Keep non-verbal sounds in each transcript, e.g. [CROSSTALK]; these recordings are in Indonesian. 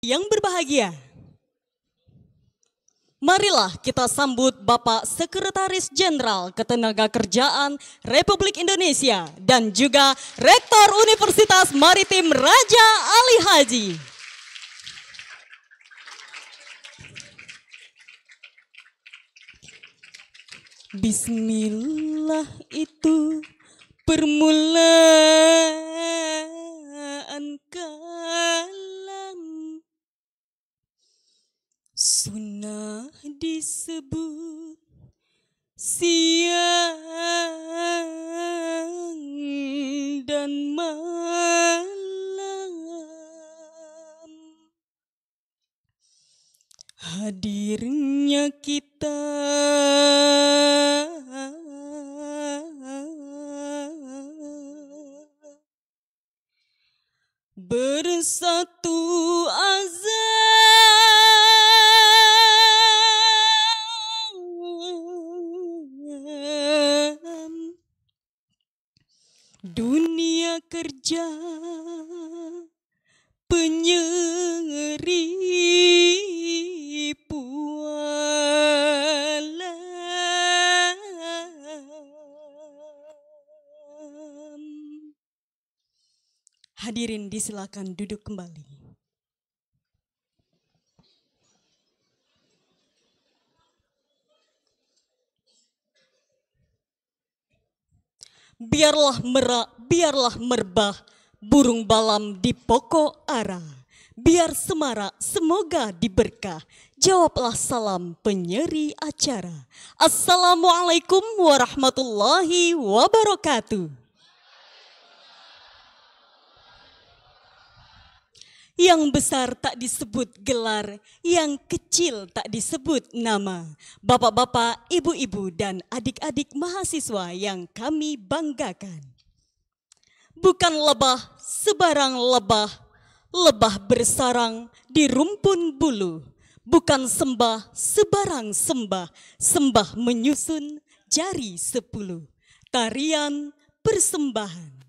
yang berbahagia. Marilah kita sambut Bapak Sekretaris Jenderal Ketenagakerjaan Republik Indonesia dan juga Rektor Universitas Maritim Raja Ali Haji. Bismillah itu permulaan kalian. Sunnah disebut siang dan malam hadirnya kita bersatu azab kerja penyeri pualam. Hadirin disilakan duduk kembali. biarlah merah, biarlah merbah burung balam di pokok ara. Biar semarak semoga diberkah. Jawablah salam penyeri acara. Assalamualaikum warahmatullahi wabarakatuh. Yang besar tak disebut gelar, yang kecil tak disebut nama. Bapak-bapak, ibu-ibu, dan adik-adik mahasiswa yang kami banggakan. Bukan lebah sebarang lebah, lebah bersarang di rumpun bulu. Bukan sembah sebarang sembah, sembah menyusun jari sepuluh. Tarian persembahan.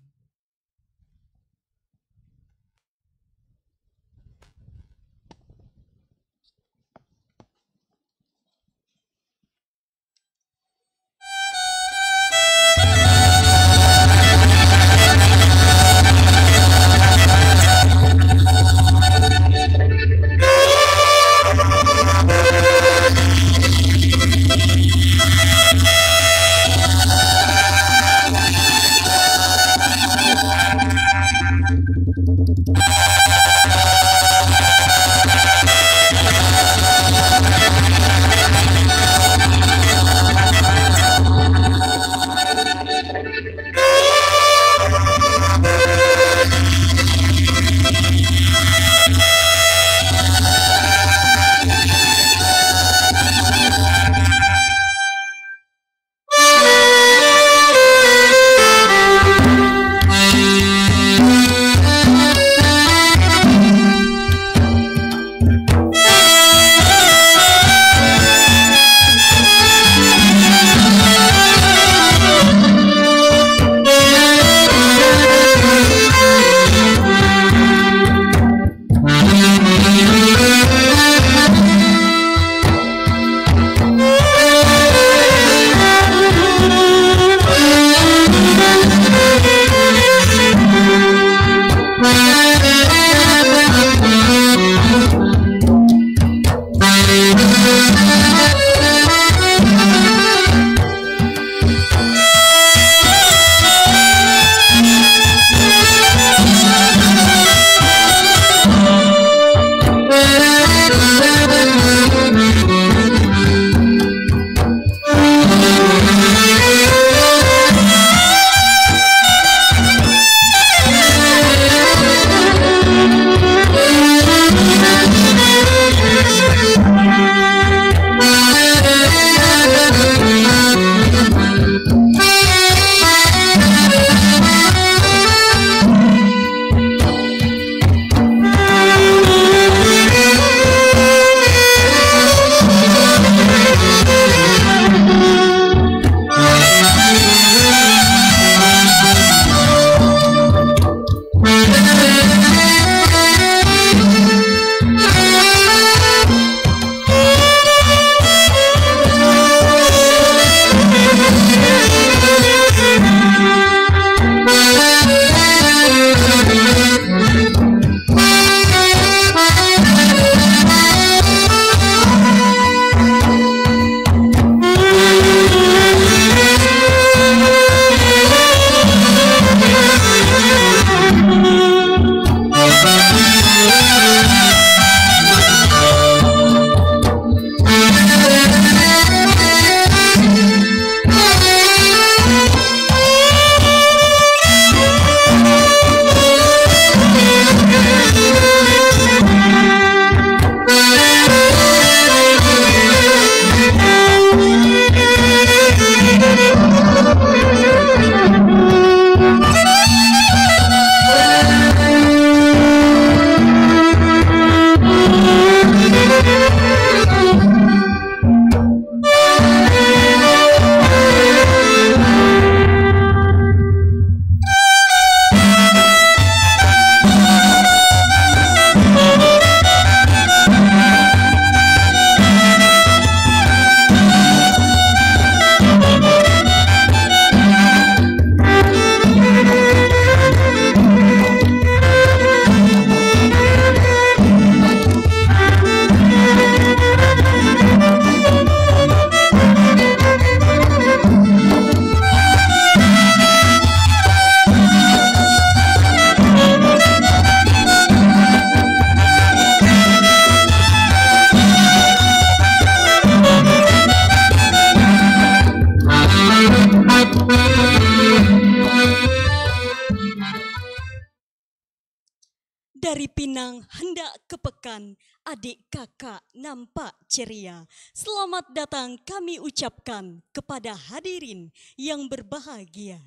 hadirin yang berbahagia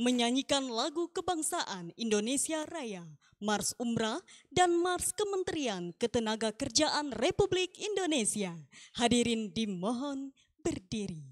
menyanyikan lagu kebangsaan Indonesia Raya, Mars Umrah, dan Mars Kementerian Ketenaga Kerjaan Republik Indonesia. Hadirin dimohon berdiri.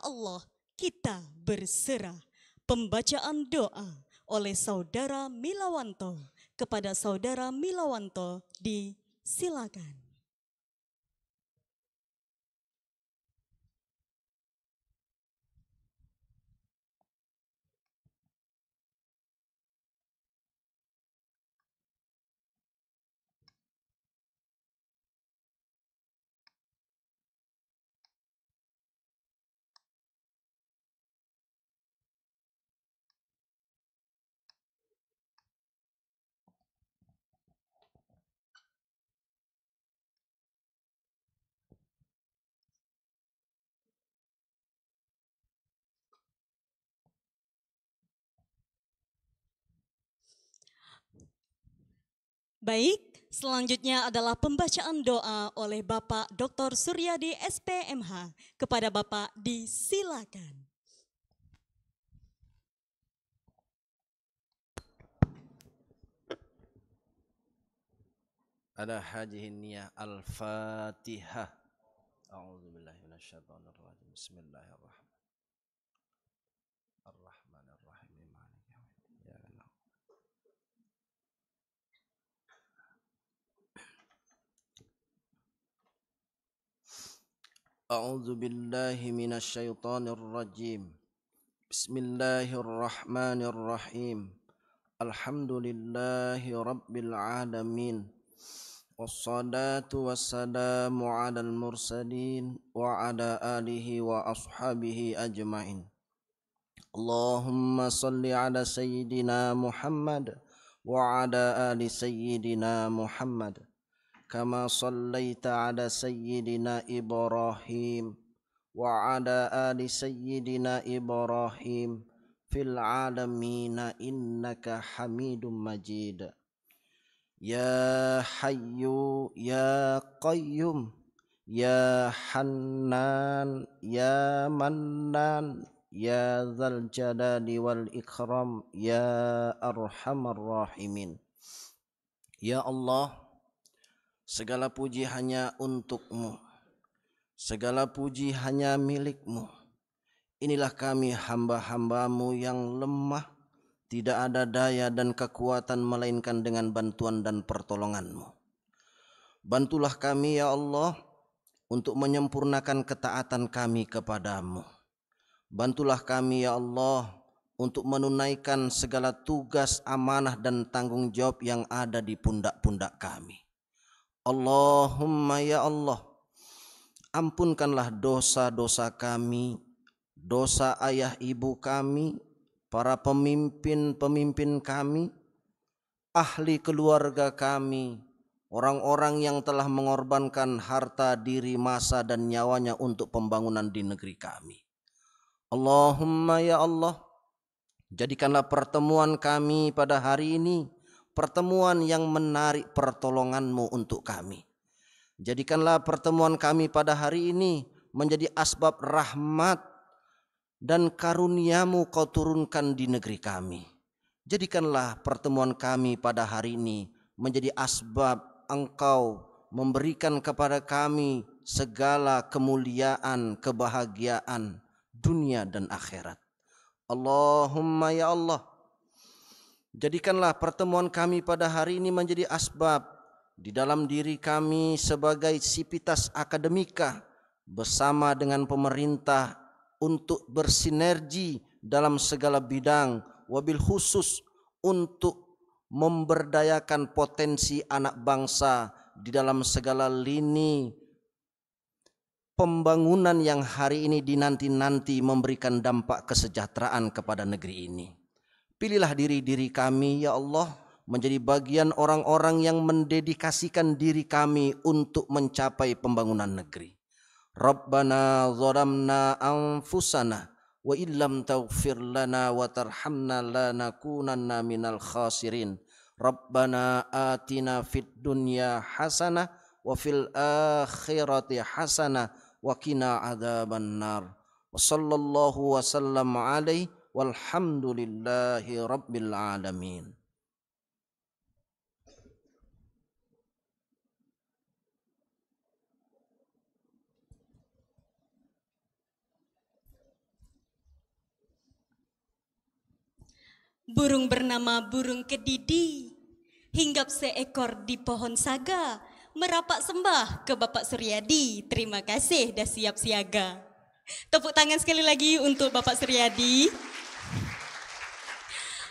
Allah kita berserah. Pembacaan doa oleh saudara Milawanto kepada saudara Milawanto disilakan. Baik, selanjutnya adalah pembacaan doa oleh Bapak Dr. Suryadi SPMH. Kepada Bapak, disilakan. Ada hajihinnya al-Fatihah. A'udzubillahimmanasyaitanirrahim. Bismillahirrahmanirrahim. أعوذ بالله من الشيطان الرجيم بسم الله الرحمن الرحيم الحمد لله رب العالمين والصلاة والسلام على المرسلين وعلى آله وأصحابه أجمعين اللهم صل على سيدنا محمد وعلى آل سيدنا محمد كما صليت على سيدنا إبراهيم وعلى آل سيدنا إبراهيم في العالمين إنك حميد مجيد يا حي يا قيوم يا حنان يا منان يا ذا الجلال والإكرام يا أرحم الراحمين يا الله Segala puji hanya untukmu. Segala puji hanya milikmu. Inilah kami hamba-hambamu yang lemah, tidak ada daya dan kekuatan melainkan dengan bantuan dan pertolonganmu. Bantulah kami ya Allah untuk menyempurnakan ketaatan kami kepadamu. Bantulah kami ya Allah untuk menunaikan segala tugas, amanah dan tanggung jawab yang ada di pundak-pundak kami. Allahumma ya Allah ampunkanlah dosa-dosa kami dosa ayah ibu kami para pemimpin-pemimpin kami ahli keluarga kami orang-orang yang telah mengorbankan harta diri masa dan nyawanya untuk pembangunan di negeri kami Allahumma ya Allah jadikanlah pertemuan kami pada hari ini pertemuan yang menarik pertolonganmu untuk kami. Jadikanlah pertemuan kami pada hari ini menjadi asbab rahmat dan karuniamu kau turunkan di negeri kami. Jadikanlah pertemuan kami pada hari ini menjadi asbab engkau memberikan kepada kami segala kemuliaan, kebahagiaan dunia dan akhirat. Allahumma ya Allah, Jadikanlah pertemuan kami pada hari ini menjadi asbab di dalam diri kami sebagai sipitas akademika bersama dengan pemerintah untuk bersinergi dalam segala bidang wabil khusus untuk memberdayakan potensi anak bangsa di dalam segala lini pembangunan yang hari ini dinanti-nanti memberikan dampak kesejahteraan kepada negeri ini. Pilihlah diri-diri kami, ya Allah, menjadi bagian orang-orang yang mendedikasikan diri kami untuk mencapai pembangunan negeri. Rabbana zalamna anfusana wa illam taghfir lana wa tarhamna lanakunanna minal khasirin. Rabbana atina fid dunya hasanah wa fil akhirati hasanah wa qina adzaban nar. Wa sallallahu wa sallam alaihi walhamdulillahi rabbil alamin Burung bernama burung kedidi hinggap seekor di pohon saga merapak sembah ke Bapak Suryadi. Terima kasih dah siap siaga. Tepuk tangan sekali lagi untuk Bapak Suryadi.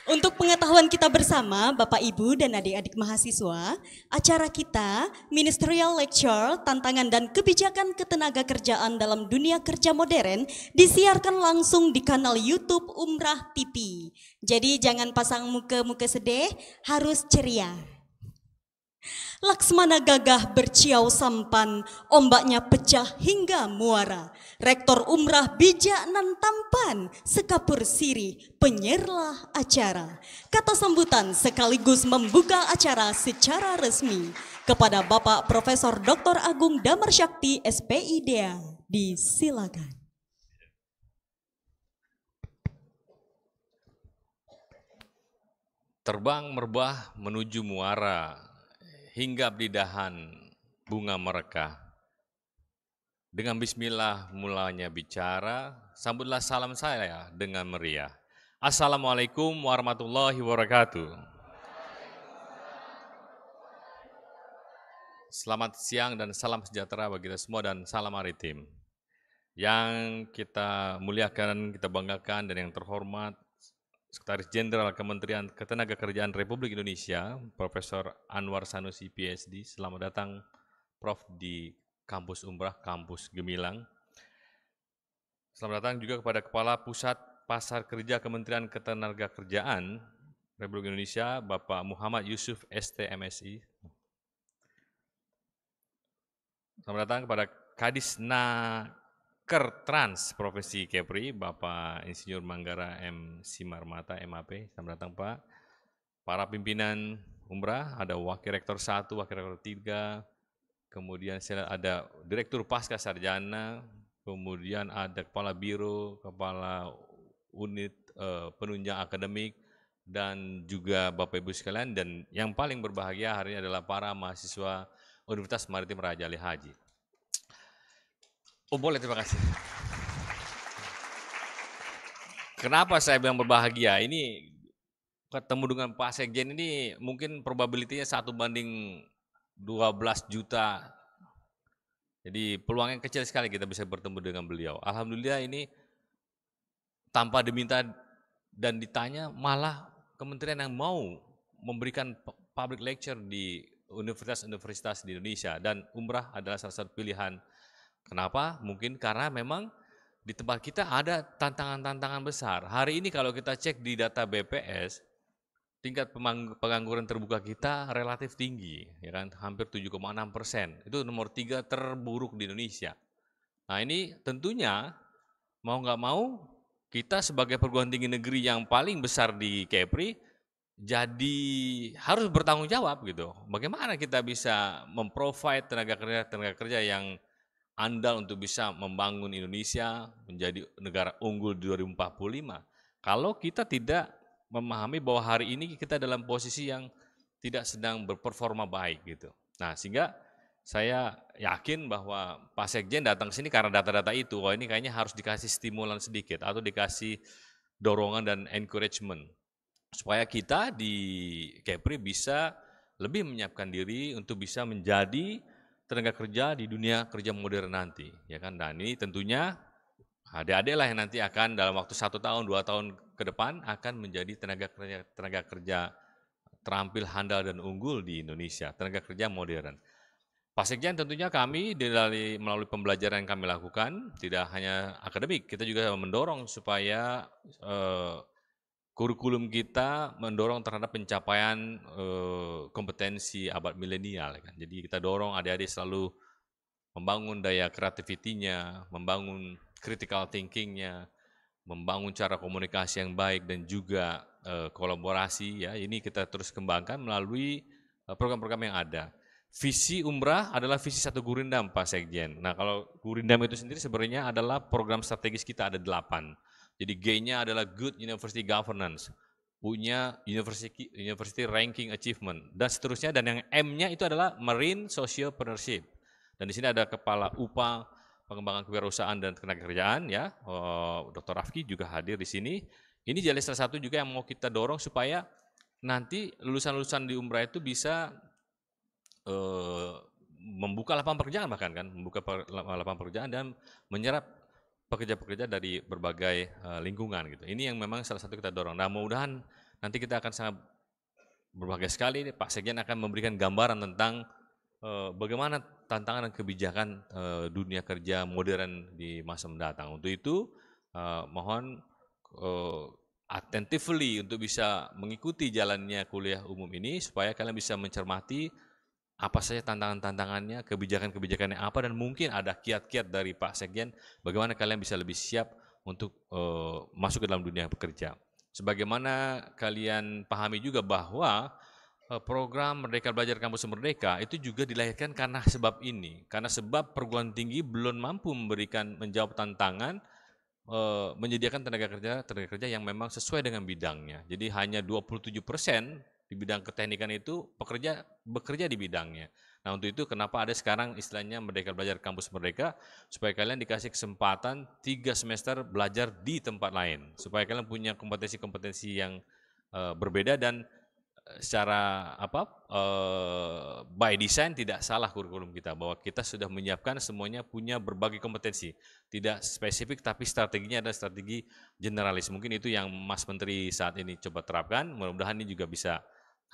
Untuk pengetahuan kita bersama, Bapak Ibu dan adik-adik mahasiswa, acara kita Ministerial Lecture Tantangan dan Kebijakan Ketenaga Kerjaan dalam Dunia Kerja Modern disiarkan langsung di kanal YouTube Umrah TV. Jadi jangan pasang muka-muka sedih, harus ceria. Laksmana gagah berciau sampan, ombaknya pecah hingga muara. Rektor umrah bijak nan tampan, sekapur siri penyerlah acara. Kata sambutan sekaligus membuka acara secara resmi kepada Bapak Profesor Dr. Agung Damar Syakti SPIDA. Disilakan. Terbang merbah menuju muara, hinggap di dahan bunga mereka. Dengan bismillah mulanya bicara, sambutlah salam saya dengan meriah. Assalamualaikum warahmatullahi wabarakatuh. Selamat siang dan salam sejahtera bagi kita semua dan salam maritim. Yang kita muliakan, kita banggakan dan yang terhormat Sekretaris Jenderal Kementerian Ketenagakerjaan Republik Indonesia, Profesor Anwar Sanusi PhD. Selamat datang Prof di Kampus Umrah, Kampus Gemilang. Selamat datang juga kepada Kepala Pusat Pasar Kerja Kementerian Ketenagakerjaan Republik Indonesia, Bapak Muhammad Yusuf STMSI. Selamat datang kepada Kadis Na Kertrans Profesi Kepri, Bapak Insinyur Manggara M. Simarmata, MAP. Selamat datang Pak. Para pimpinan Umrah, ada Wakil Rektor 1, Wakil Rektor 3, kemudian ada Direktur Pasca Sarjana, kemudian ada Kepala Biro, Kepala Unit uh, Penunjang Akademik, dan juga Bapak-Ibu sekalian, dan yang paling berbahagia hari ini adalah para mahasiswa Universitas Maritim Raja Ali Haji. Oh boleh, terima kasih. Kenapa saya bilang berbahagia? Ini ketemu dengan Pak Sekjen ini mungkin probability satu banding 12 juta. Jadi peluangnya kecil sekali kita bisa bertemu dengan beliau. Alhamdulillah ini tanpa diminta dan ditanya malah kementerian yang mau memberikan public lecture di universitas-universitas di Indonesia dan umrah adalah salah satu pilihan Kenapa? Mungkin karena memang di tempat kita ada tantangan-tantangan besar. Hari ini kalau kita cek di data BPS, tingkat pengangguran terbuka kita relatif tinggi, ya kan, hampir 7,6 persen. Itu nomor tiga terburuk di Indonesia. Nah ini tentunya mau nggak mau kita sebagai perguruan tinggi negeri yang paling besar di Kepri jadi harus bertanggung jawab gitu. Bagaimana kita bisa memprovide tenaga kerja tenaga kerja yang andal untuk bisa membangun Indonesia menjadi negara unggul di 2045 kalau kita tidak memahami bahwa hari ini kita dalam posisi yang tidak sedang berperforma baik gitu. Nah, sehingga saya yakin bahwa Pak Sekjen datang sini karena data-data itu, wah oh, ini kayaknya harus dikasih stimulan sedikit atau dikasih dorongan dan encouragement supaya kita di Kepri bisa lebih menyiapkan diri untuk bisa menjadi tenaga kerja di dunia kerja modern nanti, ya kan? Dan nah, ini tentunya adik-adik lah yang nanti akan dalam waktu satu tahun, dua tahun ke depan akan menjadi tenaga kerja, tenaga kerja terampil, handal, dan unggul di Indonesia, tenaga kerja modern. Pasekjen tentunya kami dari melalui pembelajaran yang kami lakukan tidak hanya akademik, kita juga mendorong supaya eh, kurikulum kita mendorong terhadap pencapaian uh, kompetensi abad milenial ya kan. Jadi kita dorong adik-adik selalu membangun daya kreativitinya, membangun critical thinkingnya, membangun cara komunikasi yang baik dan juga uh, kolaborasi ya. Ini kita terus kembangkan melalui eh, program-program yang ada. Visi Umrah adalah visi satu Gurindam Pak Sekjen. Nah kalau Gurindam itu sendiri sebenarnya adalah program strategis kita ada delapan jadi G-nya adalah good university governance, punya university university ranking achievement dan seterusnya dan yang M-nya itu adalah marine social partnership Dan di sini ada kepala UPA pengembangan kewirausahaan dan tenaga kerjaan ya, oh, Dr. Rafki juga hadir di sini. Ini jadi salah satu juga yang mau kita dorong supaya nanti lulusan-lulusan di Umrah itu bisa eh, membuka lapangan pekerjaan bahkan kan, membuka lapangan pekerjaan dan menyerap pekerja-pekerja dari berbagai uh, lingkungan gitu. Ini yang memang salah satu kita dorong. Nah, mudah-mudahan nanti kita akan sangat berbagai sekali Pak Sekjen akan memberikan gambaran tentang uh, bagaimana tantangan dan kebijakan uh, dunia kerja modern di masa mendatang. Untuk itu uh, mohon uh, attentively untuk bisa mengikuti jalannya kuliah umum ini supaya kalian bisa mencermati apa saja tantangan-tantangannya, kebijakan-kebijakannya apa, dan mungkin ada kiat-kiat dari Pak Sekjen bagaimana kalian bisa lebih siap untuk uh, masuk ke dalam dunia pekerja. Sebagaimana kalian pahami juga bahwa eh, program Merdeka Belajar Kampus Merdeka itu juga dilahirkan karena sebab ini, karena sebab perguruan tinggi belum mampu memberikan menjawab tantangan eh, menyediakan tenaga kerja tenaga kerja yang memang sesuai dengan bidangnya. Jadi hanya 27 persen di bidang keteknikan itu pekerja bekerja di bidangnya. Nah untuk itu kenapa ada sekarang istilahnya Merdeka Belajar Kampus Merdeka supaya kalian dikasih kesempatan tiga semester belajar di tempat lain supaya kalian punya kompetensi-kompetensi yang uh, berbeda dan eh, secara apa uh, by design tidak salah kurikulum kita bahwa kita sudah menyiapkan semuanya punya berbagai kompetensi tidak spesifik tapi strateginya ada strategi generalis mungkin itu yang Mas Menteri saat ini coba terapkan mudah-mudahan ini juga bisa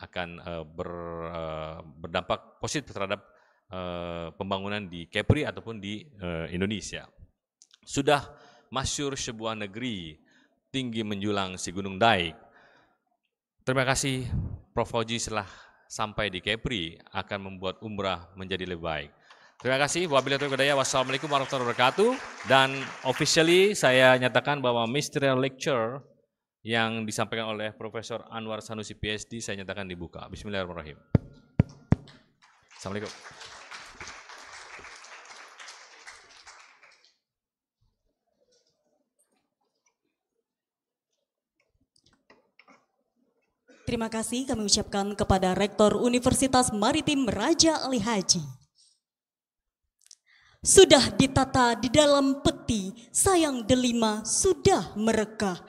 akan uh, ber, uh, berdampak positif terhadap uh, pembangunan di Kepri ataupun di uh, Indonesia. Sudah masyur sebuah negeri tinggi menjulang si Gunung Daik. Terima kasih Prof. Fauji setelah sampai di Kepri akan membuat umrah menjadi lebih baik. Terima kasih. Wassalamualaikum warahmatullahi wabarakatuh. Dan officially saya nyatakan bahwa Mr. Lecture yang disampaikan oleh Profesor Anwar Sanusi PhD saya nyatakan dibuka. Bismillahirrahmanirrahim. Assalamualaikum. Terima kasih kami ucapkan kepada Rektor Universitas Maritim Raja Ali Haji. Sudah ditata di dalam peti, sayang delima sudah merekah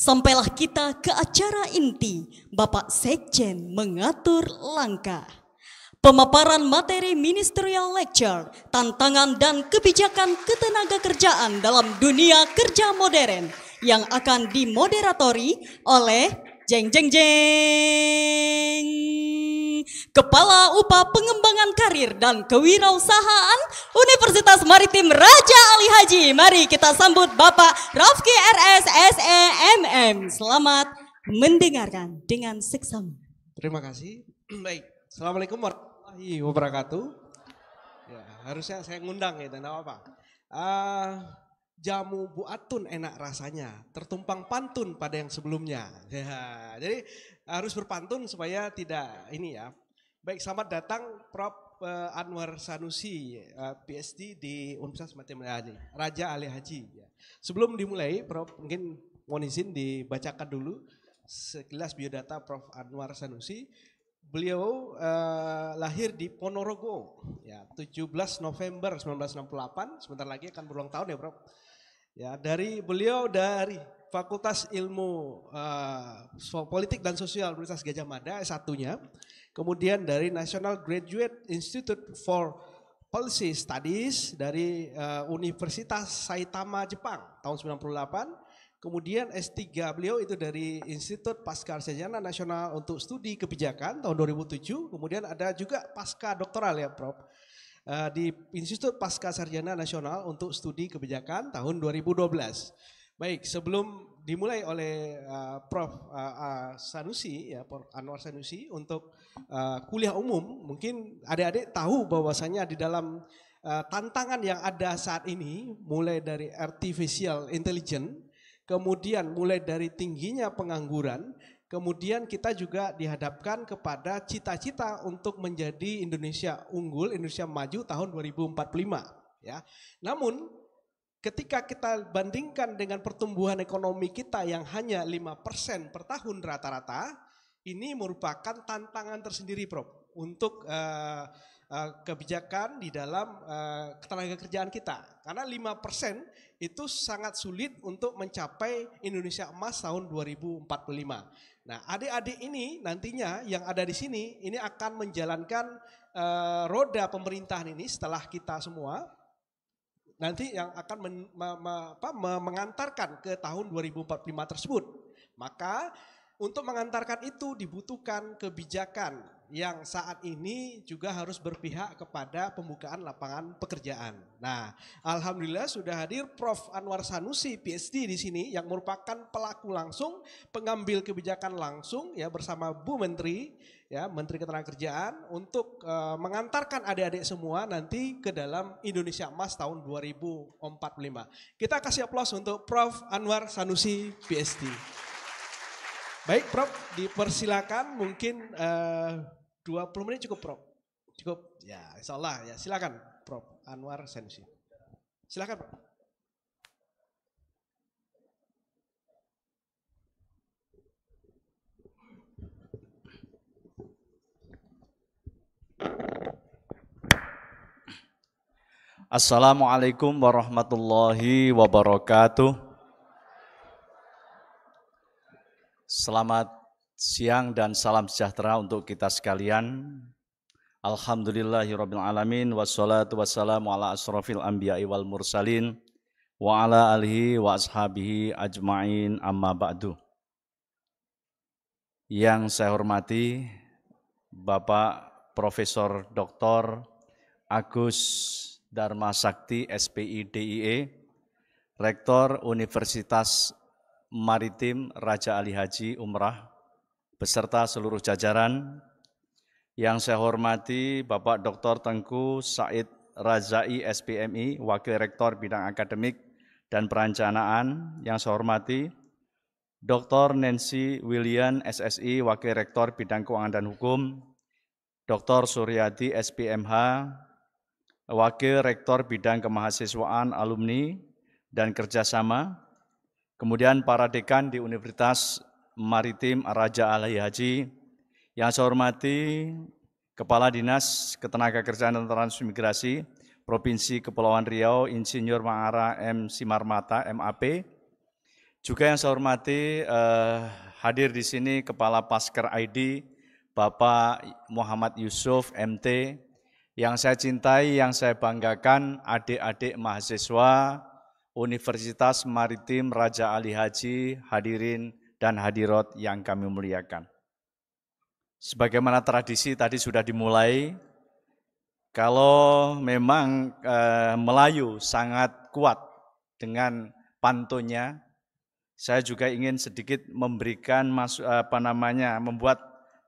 Sampailah kita ke acara inti, Bapak Sekjen mengatur langkah. Pemaparan materi ministerial lecture, tantangan dan kebijakan ketenaga kerjaan dalam dunia kerja modern yang akan dimoderatori oleh jeng jeng jeng. Kepala UPA Pengembangan Karir dan Kewirausahaan Universitas Maritim Raja Ali Haji. Mari kita sambut Bapak Rafki RS SEMM. Selamat mendengarkan dengan seksama. Terima kasih. [CLEARS THROAT] Baik. Assalamualaikum warahmatullahi wabarakatuh. Ya, harusnya saya ngundang ya, dan apa-apa. Uh, jamu buatun enak rasanya, tertumpang pantun pada yang sebelumnya. [LAUGHS] Ya, jadi harus berpantun supaya tidak ini ya. Baik, selamat datang Prof. Eh, Anwar Sanusi, eh, PhD di Universitas Matematika Ali, eh, Raja Ali Haji. Ya. Sebelum dimulai, Prof. mungkin mohon izin dibacakan dulu sekilas biodata Prof. Anwar Sanusi. Beliau uh, lahir di Ponorogo, ya 17 November 1968. Sebentar lagi akan berulang tahun ya, Prof. Ya, dari beliau dari Fakultas Ilmu uh, Politik dan Sosial Universitas Gajah Mada satunya, Kemudian dari National Graduate Institute for Policy Studies dari uh, Universitas Saitama Jepang tahun 98. Kemudian S3 beliau itu dari Institut Pasca Sarjana Nasional untuk Studi Kebijakan tahun 2007. Kemudian ada juga pasca doktoral ya Prof. Eh, di Institut Pasca Sarjana Nasional untuk Studi Kebijakan tahun 2012. Baik, sebelum dimulai oleh uh, Prof uh, uh, Sanusi ya Prof Anwar Sanusi untuk uh, kuliah umum, mungkin adik-adik tahu bahwasannya di dalam uh, tantangan yang ada saat ini mulai dari artificial intelligence, kemudian mulai dari tingginya pengangguran, kemudian kita juga dihadapkan kepada cita-cita untuk menjadi Indonesia unggul, Indonesia maju tahun 2045 ya. Namun Ketika kita bandingkan dengan pertumbuhan ekonomi kita yang hanya 5% per tahun rata-rata, ini merupakan tantangan tersendiri Prof untuk uh, uh, kebijakan di dalam uh, ketenaga kerjaan kita. Karena 5% itu sangat sulit untuk mencapai Indonesia Emas tahun 2045. Nah, adik-adik ini nantinya yang ada di sini ini akan menjalankan uh, roda pemerintahan ini setelah kita semua nanti yang akan men, me, me, apa, me, mengantarkan ke tahun 2045 tersebut. Maka untuk mengantarkan itu dibutuhkan kebijakan yang saat ini juga harus berpihak kepada pembukaan lapangan pekerjaan. Nah, alhamdulillah sudah hadir Prof Anwar Sanusi PhD di sini yang merupakan pelaku langsung, pengambil kebijakan langsung ya bersama Bu Menteri ya Menteri Ketenagakerjaan untuk uh, mengantarkan adik-adik semua nanti ke dalam Indonesia Emas tahun 2045. Kita kasih aplaus untuk Prof Anwar Sanusi PhD. Baik Prof, dipersilakan mungkin eh, uh, 20 menit cukup Prof. Cukup. Ya, insyaallah ya. Silakan Prof Anwar Sanusi. Silakan Prof. Assalamualaikum warahmatullahi wabarakatuh. Selamat siang dan salam sejahtera untuk kita sekalian. Alhamdulillahirabbil alamin wassalatu wassalamu ala asrofil anbiya'i wal mursalin wa ala alihi wa ashabihi ajmain amma ba'du. Yang saya hormati Bapak Profesor Dr. Agus Dharma Sakti SPI DIE, Rektor Universitas Maritim Raja Ali Haji Umrah, beserta seluruh jajaran, yang saya hormati Bapak Dr. Tengku Said Razai SPMI, Wakil Rektor Bidang Akademik dan Perancanaan. yang saya hormati Dr. Nancy William SSI, Wakil Rektor Bidang Keuangan dan Hukum, Dr. Suryati SPMH, Wakil Rektor Bidang Kemahasiswaan Alumni dan Kerjasama, kemudian para dekan di Universitas Maritim Raja Ali Haji, yang saya hormati Kepala Dinas Ketenagakerjaan dan Transmigrasi Provinsi Kepulauan Riau Insinyur Mangara M. Simarmata MAP. Juga yang saya hormati eh, hadir di sini Kepala Pasker ID Bapak Muhammad Yusuf MT, yang saya cintai, yang saya banggakan adik-adik mahasiswa Universitas Maritim Raja Ali Haji, hadirin dan hadirat yang kami muliakan. Sebagaimana tradisi tadi sudah dimulai, kalau memang e, Melayu sangat kuat dengan pantunnya, saya juga ingin sedikit memberikan apa namanya membuat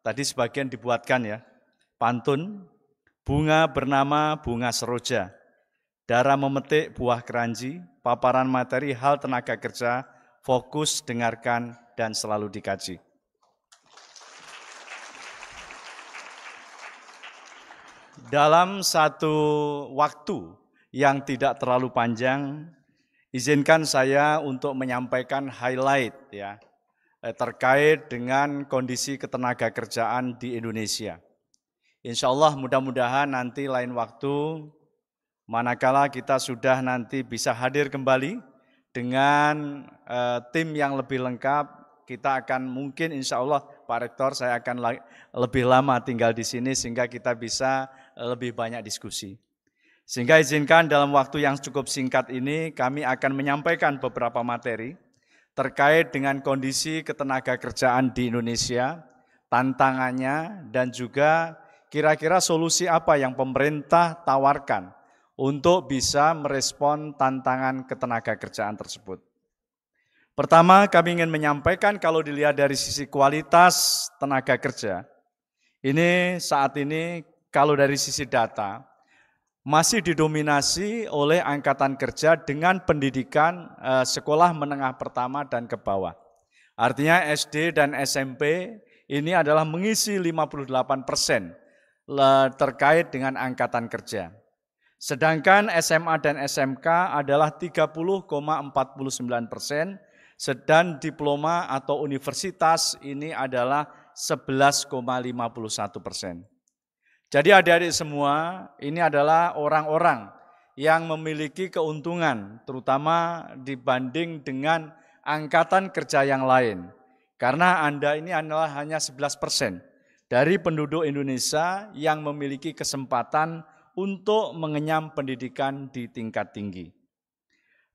tadi sebagian dibuatkan ya pantun Bunga bernama bunga seroja. Darah memetik buah keranji, paparan materi hal tenaga kerja, fokus, dengarkan, dan selalu dikaji. Dalam satu waktu yang tidak terlalu panjang, izinkan saya untuk menyampaikan highlight ya eh, terkait dengan kondisi ketenaga kerjaan di Indonesia. Insya Allah mudah-mudahan nanti lain waktu, manakala kita sudah nanti bisa hadir kembali dengan e, tim yang lebih lengkap, kita akan mungkin insya Allah Pak Rektor saya akan la lebih lama tinggal di sini sehingga kita bisa eh, lebih banyak diskusi. Sehingga izinkan dalam waktu yang cukup singkat ini kami akan menyampaikan beberapa materi terkait dengan kondisi ketenaga kerjaan di Indonesia, tantangannya, dan juga kira-kira solusi apa yang pemerintah tawarkan untuk bisa merespon tantangan ketenaga kerjaan tersebut. Pertama, kami ingin menyampaikan kalau dilihat dari sisi kualitas tenaga kerja, ini saat ini kalau dari sisi data, masih didominasi oleh angkatan kerja dengan pendidikan eh, sekolah menengah pertama dan ke bawah. Artinya SD dan SMP ini adalah mengisi 58 persen terkait dengan angkatan kerja. Sedangkan SMA dan SMK adalah 30,49 persen, sedang diploma atau universitas ini adalah 11,51 persen. Jadi adik-adik semua ini adalah orang-orang yang memiliki keuntungan terutama dibanding dengan angkatan kerja yang lain. Karena Anda ini adalah hanya 11 persen dari penduduk Indonesia yang memiliki kesempatan untuk mengenyam pendidikan di tingkat tinggi.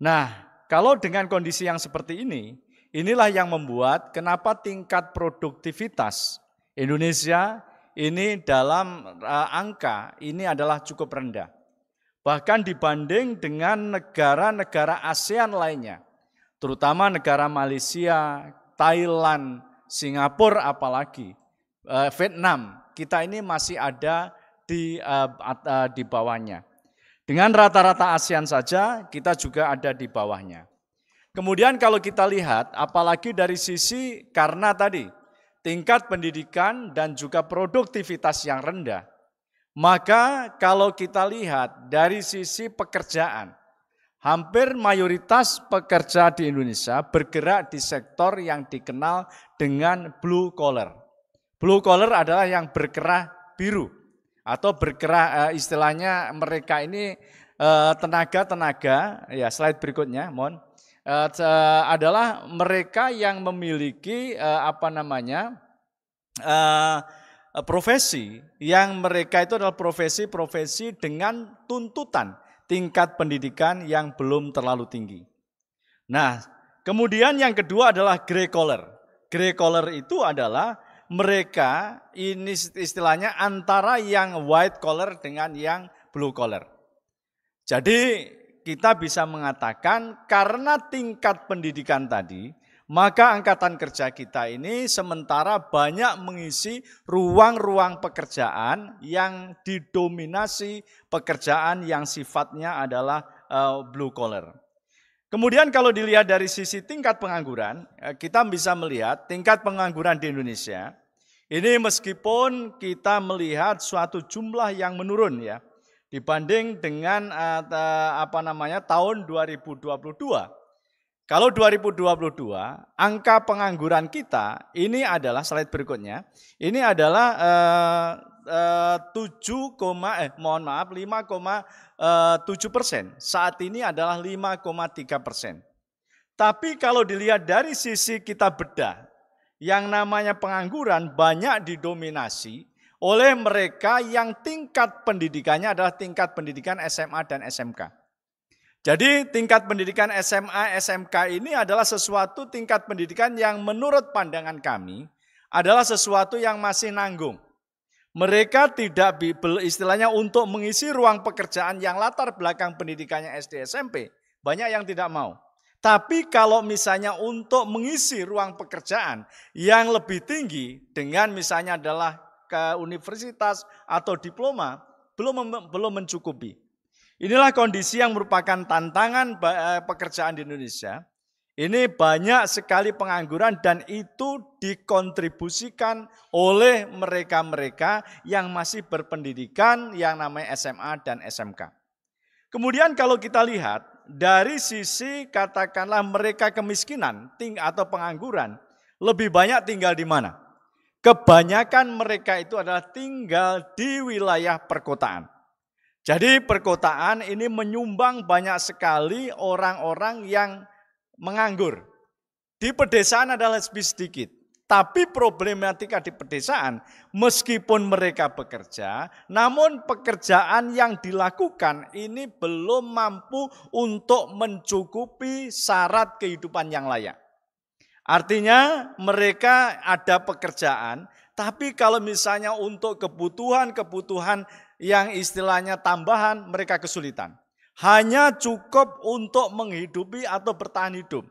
Nah, kalau dengan kondisi yang seperti ini, inilah yang membuat kenapa tingkat produktivitas Indonesia ini dalam eh, angka ini adalah cukup rendah. Bahkan dibanding dengan negara-negara ASEAN lainnya, terutama negara Malaysia, Thailand, Singapura apalagi Eh, Vietnam, kita ini masih ada di eh, eh, di bawahnya. Dengan rata-rata ASEAN saja kita juga ada di bawahnya. Kemudian kalau kita lihat apalagi dari sisi karena tadi tingkat pendidikan dan juga produktivitas yang rendah. Maka kalau kita lihat dari sisi pekerjaan, hampir mayoritas pekerja di Indonesia bergerak di sektor yang dikenal dengan blue collar. Blue collar adalah yang berkerah biru atau berkerah eh, istilahnya mereka ini eh, tenaga-tenaga ya slide berikutnya mohon eh, adalah mereka yang memiliki apa namanya profesi yang mereka itu adalah profesi-profesi dengan tuntutan tingkat pendidikan yang belum terlalu tinggi. Nah, kemudian yang kedua adalah grey collar. Grey collar itu adalah mereka ini istilahnya antara yang white collar dengan yang blue collar. Jadi kita bisa mengatakan karena tingkat pendidikan tadi, maka angkatan kerja kita ini sementara banyak mengisi ruang-ruang pekerjaan yang didominasi pekerjaan yang sifatnya adalah eh, blue collar. Kemudian kalau dilihat dari sisi tingkat pengangguran, eh, kita bisa melihat tingkat pengangguran di Indonesia. Ini meskipun kita melihat suatu jumlah yang menurun ya dibanding dengan eh, apa namanya tahun 2022. Kalau 2022 angka pengangguran kita ini adalah slide berikutnya. Ini adalah eh, eh, 7, eh mohon maaf 5, 7 eh, persen, saat ini adalah 5,3 persen. Tapi kalau dilihat dari sisi kita bedah, yang namanya pengangguran banyak didominasi oleh mereka yang tingkat pendidikannya adalah tingkat pendidikan SMA dan SMK. Jadi tingkat pendidikan SMA, SMK ini adalah sesuatu tingkat pendidikan yang menurut pandangan kami adalah sesuatu yang masih nanggung. Mereka tidak istilahnya untuk mengisi ruang pekerjaan yang latar belakang pendidikannya SD SMP. Banyak yang tidak mau. Tapi kalau misalnya untuk mengisi ruang pekerjaan yang lebih tinggi dengan misalnya adalah ke universitas atau diploma, belum belum mencukupi. Inilah kondisi yang merupakan tantangan eh, pekerjaan di Indonesia ini banyak sekali pengangguran dan itu dikontribusikan oleh mereka-mereka yang masih berpendidikan yang namanya SMA dan SMK. Kemudian kalau kita lihat dari sisi katakanlah mereka kemiskinan ting atau pengangguran lebih banyak tinggal di mana? Kebanyakan mereka itu adalah tinggal di wilayah perkotaan. Jadi perkotaan ini menyumbang banyak sekali orang-orang yang menganggur. Di pedesaan adalah lebih sedikit. Tapi problematika di pedesaan, meskipun mereka bekerja, namun pekerjaan yang dilakukan ini belum mampu untuk mencukupi syarat kehidupan yang layak. Artinya mereka ada pekerjaan, tapi kalau misalnya untuk kebutuhan-kebutuhan yang istilahnya tambahan, mereka kesulitan hanya cukup untuk menghidupi atau bertahan hidup.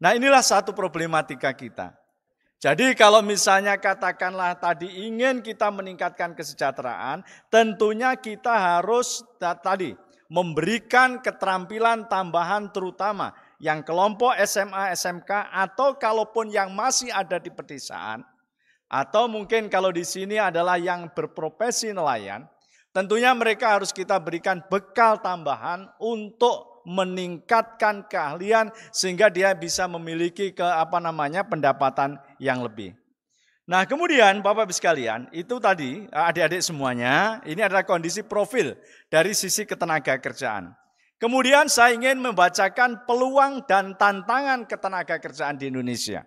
Nah, inilah satu problematika kita. Jadi kalau misalnya katakanlah tadi ingin kita meningkatkan kesejahteraan, tentunya kita harus tadi memberikan keterampilan tambahan terutama yang kelompok SMA, SMK atau kalaupun yang masih ada di pedesaan atau mungkin kalau di sini adalah yang berprofesi nelayan, Tentunya mereka harus kita berikan bekal tambahan untuk meningkatkan keahlian sehingga dia bisa memiliki ke apa namanya pendapatan yang lebih. Nah, kemudian Bapak Ibu sekalian, itu tadi eh, adik-adik semuanya, ini adalah kondisi profil dari sisi ketenaga kerjaan. Kemudian saya ingin membacakan peluang dan tantangan ketenaga kerjaan di Indonesia.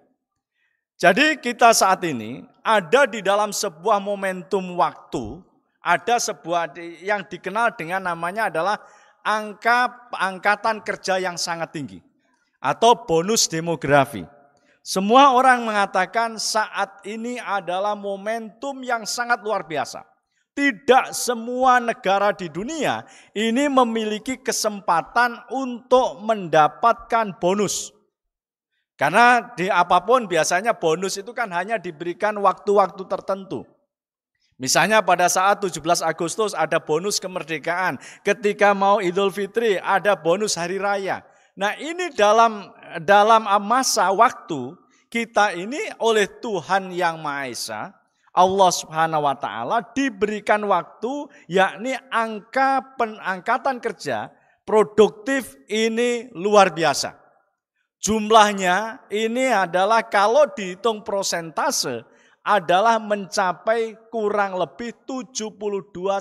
Jadi kita saat ini ada di dalam sebuah momentum waktu ada sebuah yang dikenal dengan namanya adalah angka angkatan kerja yang sangat tinggi atau bonus demografi. Semua orang mengatakan saat ini adalah momentum yang sangat luar biasa. Tidak semua negara di dunia ini memiliki kesempatan untuk mendapatkan bonus. Karena di apapun biasanya bonus itu kan hanya diberikan waktu-waktu tertentu. Misalnya pada saat 17 Agustus ada bonus kemerdekaan, ketika mau Idul Fitri ada bonus hari raya. Nah, ini dalam dalam masa waktu kita ini oleh Tuhan yang Maha Esa, Allah Subhanahu wa taala diberikan waktu yakni angka penangkatan kerja produktif ini luar biasa. Jumlahnya ini adalah kalau dihitung prosentase adalah mencapai kurang lebih 72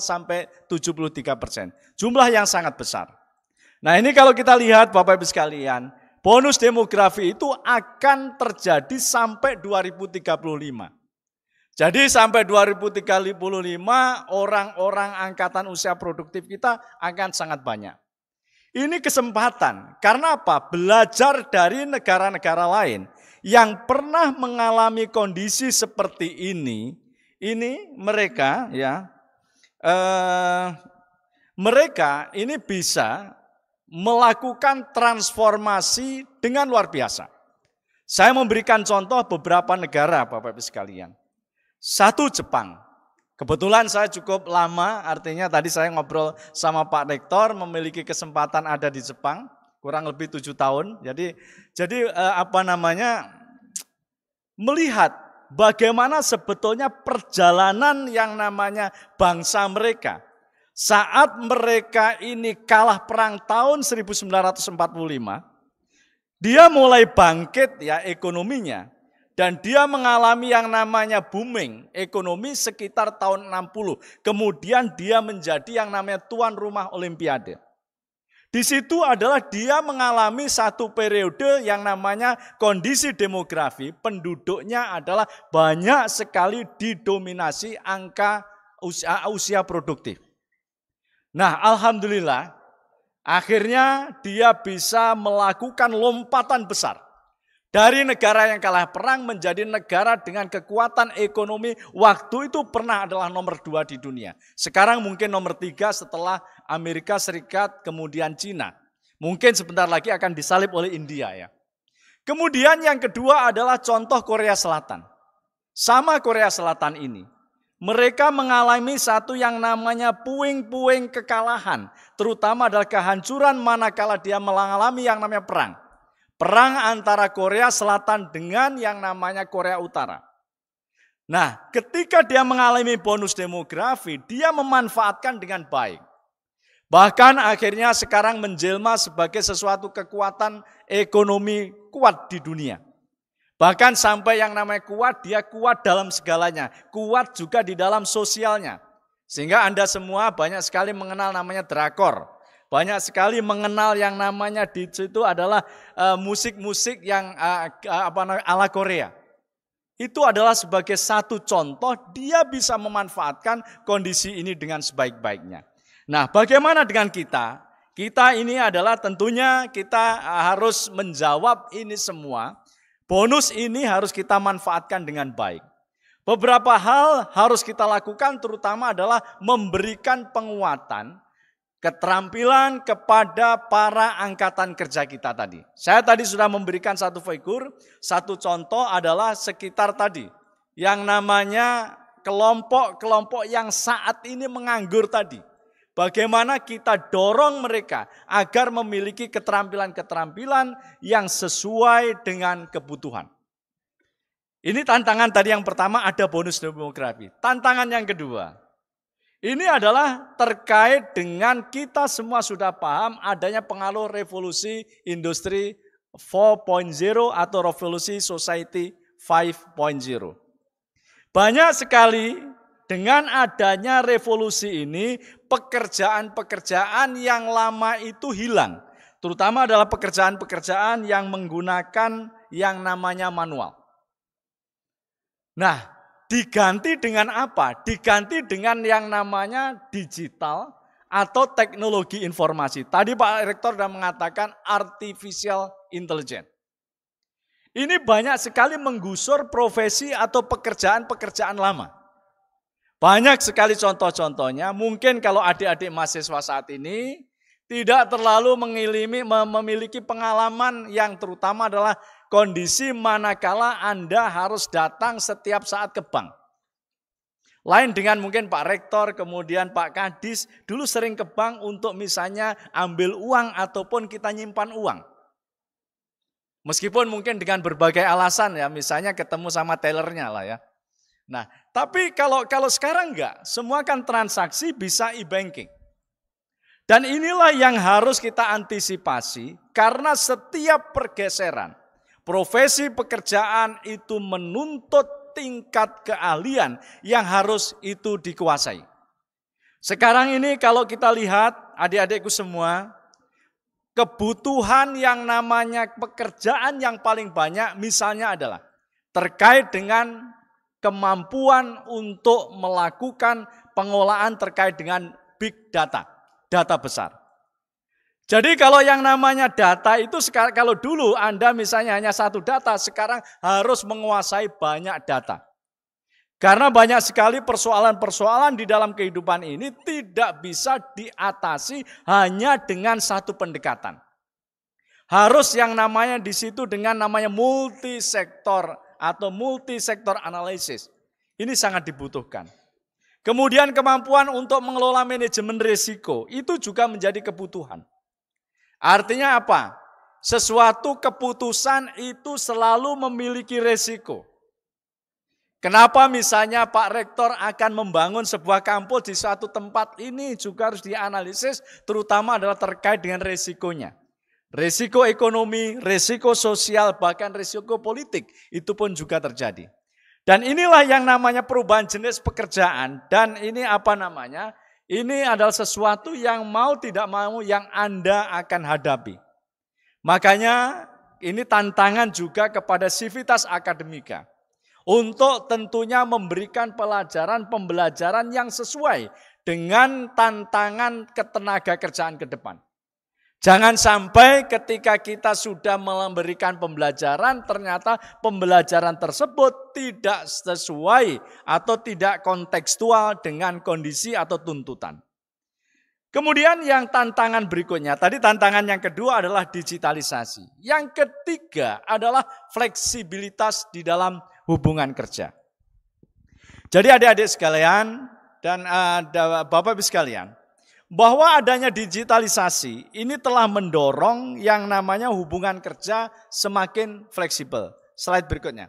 sampai 73 persen. Jumlah yang sangat besar. Nah ini kalau kita lihat Bapak Ibu sekalian, bonus demografi itu akan terjadi sampai 2035. Jadi sampai 2035 orang-orang angkatan usia produktif kita akan sangat banyak. Ini kesempatan, karena apa? Belajar dari negara-negara lain yang pernah mengalami kondisi seperti ini, ini mereka ya eh, mereka ini bisa melakukan transformasi dengan luar biasa. Saya memberikan contoh beberapa negara Bapak Ibu sekalian. Satu Jepang. Kebetulan saya cukup lama, artinya tadi saya ngobrol sama Pak Rektor memiliki kesempatan ada di Jepang kurang lebih tujuh tahun. Jadi jadi eh, apa namanya melihat bagaimana sebetulnya perjalanan yang namanya bangsa mereka. Saat mereka ini kalah perang tahun 1945, dia mulai bangkit ya ekonominya dan dia mengalami yang namanya booming ekonomi sekitar tahun 60. Kemudian dia menjadi yang namanya tuan rumah olimpiade. Di situ adalah dia mengalami satu periode yang namanya kondisi demografi. Penduduknya adalah banyak sekali didominasi angka usia, usia produktif. Nah, alhamdulillah, akhirnya dia bisa melakukan lompatan besar dari negara yang kalah perang menjadi negara dengan kekuatan ekonomi waktu itu pernah adalah nomor dua di dunia. Sekarang mungkin nomor tiga setelah Amerika Serikat kemudian Cina. Mungkin sebentar lagi akan disalib oleh India ya. Kemudian yang kedua adalah contoh Korea Selatan. Sama Korea Selatan ini, mereka mengalami satu yang namanya puing-puing kekalahan, terutama adalah kehancuran manakala dia mengalami yang namanya perang. Perang antara Korea Selatan dengan yang namanya Korea Utara. Nah, ketika dia mengalami bonus demografi, dia memanfaatkan dengan baik. Bahkan akhirnya sekarang menjelma sebagai sesuatu kekuatan ekonomi kuat di dunia. Bahkan sampai yang namanya kuat, dia kuat dalam segalanya. Kuat juga di dalam sosialnya. Sehingga Anda semua banyak sekali mengenal namanya drakor. Banyak sekali mengenal yang namanya di situ adalah eh, musik-musik yang uh, apa ala Korea. Itu adalah sebagai satu contoh dia bisa memanfaatkan kondisi ini dengan sebaik-baiknya. Nah, bagaimana dengan kita? Kita ini adalah tentunya kita eh, harus menjawab ini semua. Bonus ini harus kita manfaatkan dengan baik. Beberapa hal harus kita lakukan terutama adalah memberikan penguatan keterampilan kepada para angkatan kerja kita tadi. Saya tadi sudah memberikan satu figur, satu contoh adalah sekitar tadi yang namanya kelompok-kelompok yang saat ini menganggur tadi. Bagaimana kita dorong mereka agar memiliki keterampilan-keterampilan yang sesuai dengan kebutuhan. Ini tantangan tadi yang pertama ada bonus demografi. Tantangan yang kedua, ini adalah terkait dengan kita semua sudah paham adanya pengaruh revolusi industri 4.0 atau revolusi society 5.0. Banyak sekali dengan adanya revolusi ini pekerjaan-pekerjaan yang lama itu hilang. Terutama adalah pekerjaan-pekerjaan yang menggunakan yang namanya manual. Nah, diganti dengan apa? Diganti dengan yang namanya digital atau teknologi informasi. Tadi Pak Rektor sudah mengatakan artificial intelligence. Ini banyak sekali menggusur profesi atau pekerjaan-pekerjaan lama. Banyak sekali contoh-contohnya. Mungkin kalau adik-adik mahasiswa saat ini tidak terlalu mengilimi memiliki pengalaman yang terutama adalah kondisi manakala Anda harus datang setiap saat ke bank. Lain dengan mungkin Pak Rektor, kemudian Pak Kadis, dulu sering ke bank untuk misalnya ambil uang ataupun kita nyimpan uang. Meskipun mungkin dengan berbagai alasan ya, misalnya ketemu sama tellernya lah ya. Nah, tapi kalau kalau sekarang enggak, semua kan transaksi bisa e-banking. Dan inilah yang harus kita antisipasi karena setiap pergeseran Profesi pekerjaan itu menuntut tingkat keahlian yang harus itu dikuasai. Sekarang ini kalau kita lihat adik-adikku semua, kebutuhan yang namanya pekerjaan yang paling banyak misalnya adalah terkait dengan kemampuan untuk melakukan pengolahan terkait dengan big data, data besar. Jadi kalau yang namanya data itu kalau dulu Anda misalnya hanya satu data, sekarang harus menguasai banyak data. Karena banyak sekali persoalan-persoalan di dalam kehidupan ini tidak bisa diatasi hanya dengan satu pendekatan. Harus yang namanya di situ dengan namanya multisektor atau multisektor analisis. Ini sangat dibutuhkan. Kemudian kemampuan untuk mengelola manajemen risiko itu juga menjadi kebutuhan. Artinya apa? Sesuatu keputusan itu selalu memiliki resiko. Kenapa misalnya Pak Rektor akan membangun sebuah kampus di suatu tempat ini juga harus dianalisis terutama adalah terkait dengan resikonya. Resiko ekonomi, resiko sosial, bahkan resiko politik itu pun juga terjadi. Dan inilah yang namanya perubahan jenis pekerjaan dan ini apa namanya? Ini adalah sesuatu yang mau tidak mau yang Anda akan hadapi. Makanya ini tantangan juga kepada sivitas akademika. Untuk tentunya memberikan pelajaran, pembelajaran yang sesuai dengan tantangan ketenaga kerjaan ke depan. Jangan sampai ketika kita sudah memberikan pembelajaran, ternyata pembelajaran tersebut tidak sesuai atau tidak kontekstual dengan kondisi atau tuntutan. Kemudian yang tantangan berikutnya, tadi tantangan yang kedua adalah digitalisasi. Yang ketiga adalah fleksibilitas di dalam hubungan kerja. Jadi adik-adik sekalian dan uh, eh, Bapak-Ibu sekalian, bahwa adanya digitalisasi ini telah mendorong yang namanya hubungan kerja semakin fleksibel. Slide berikutnya.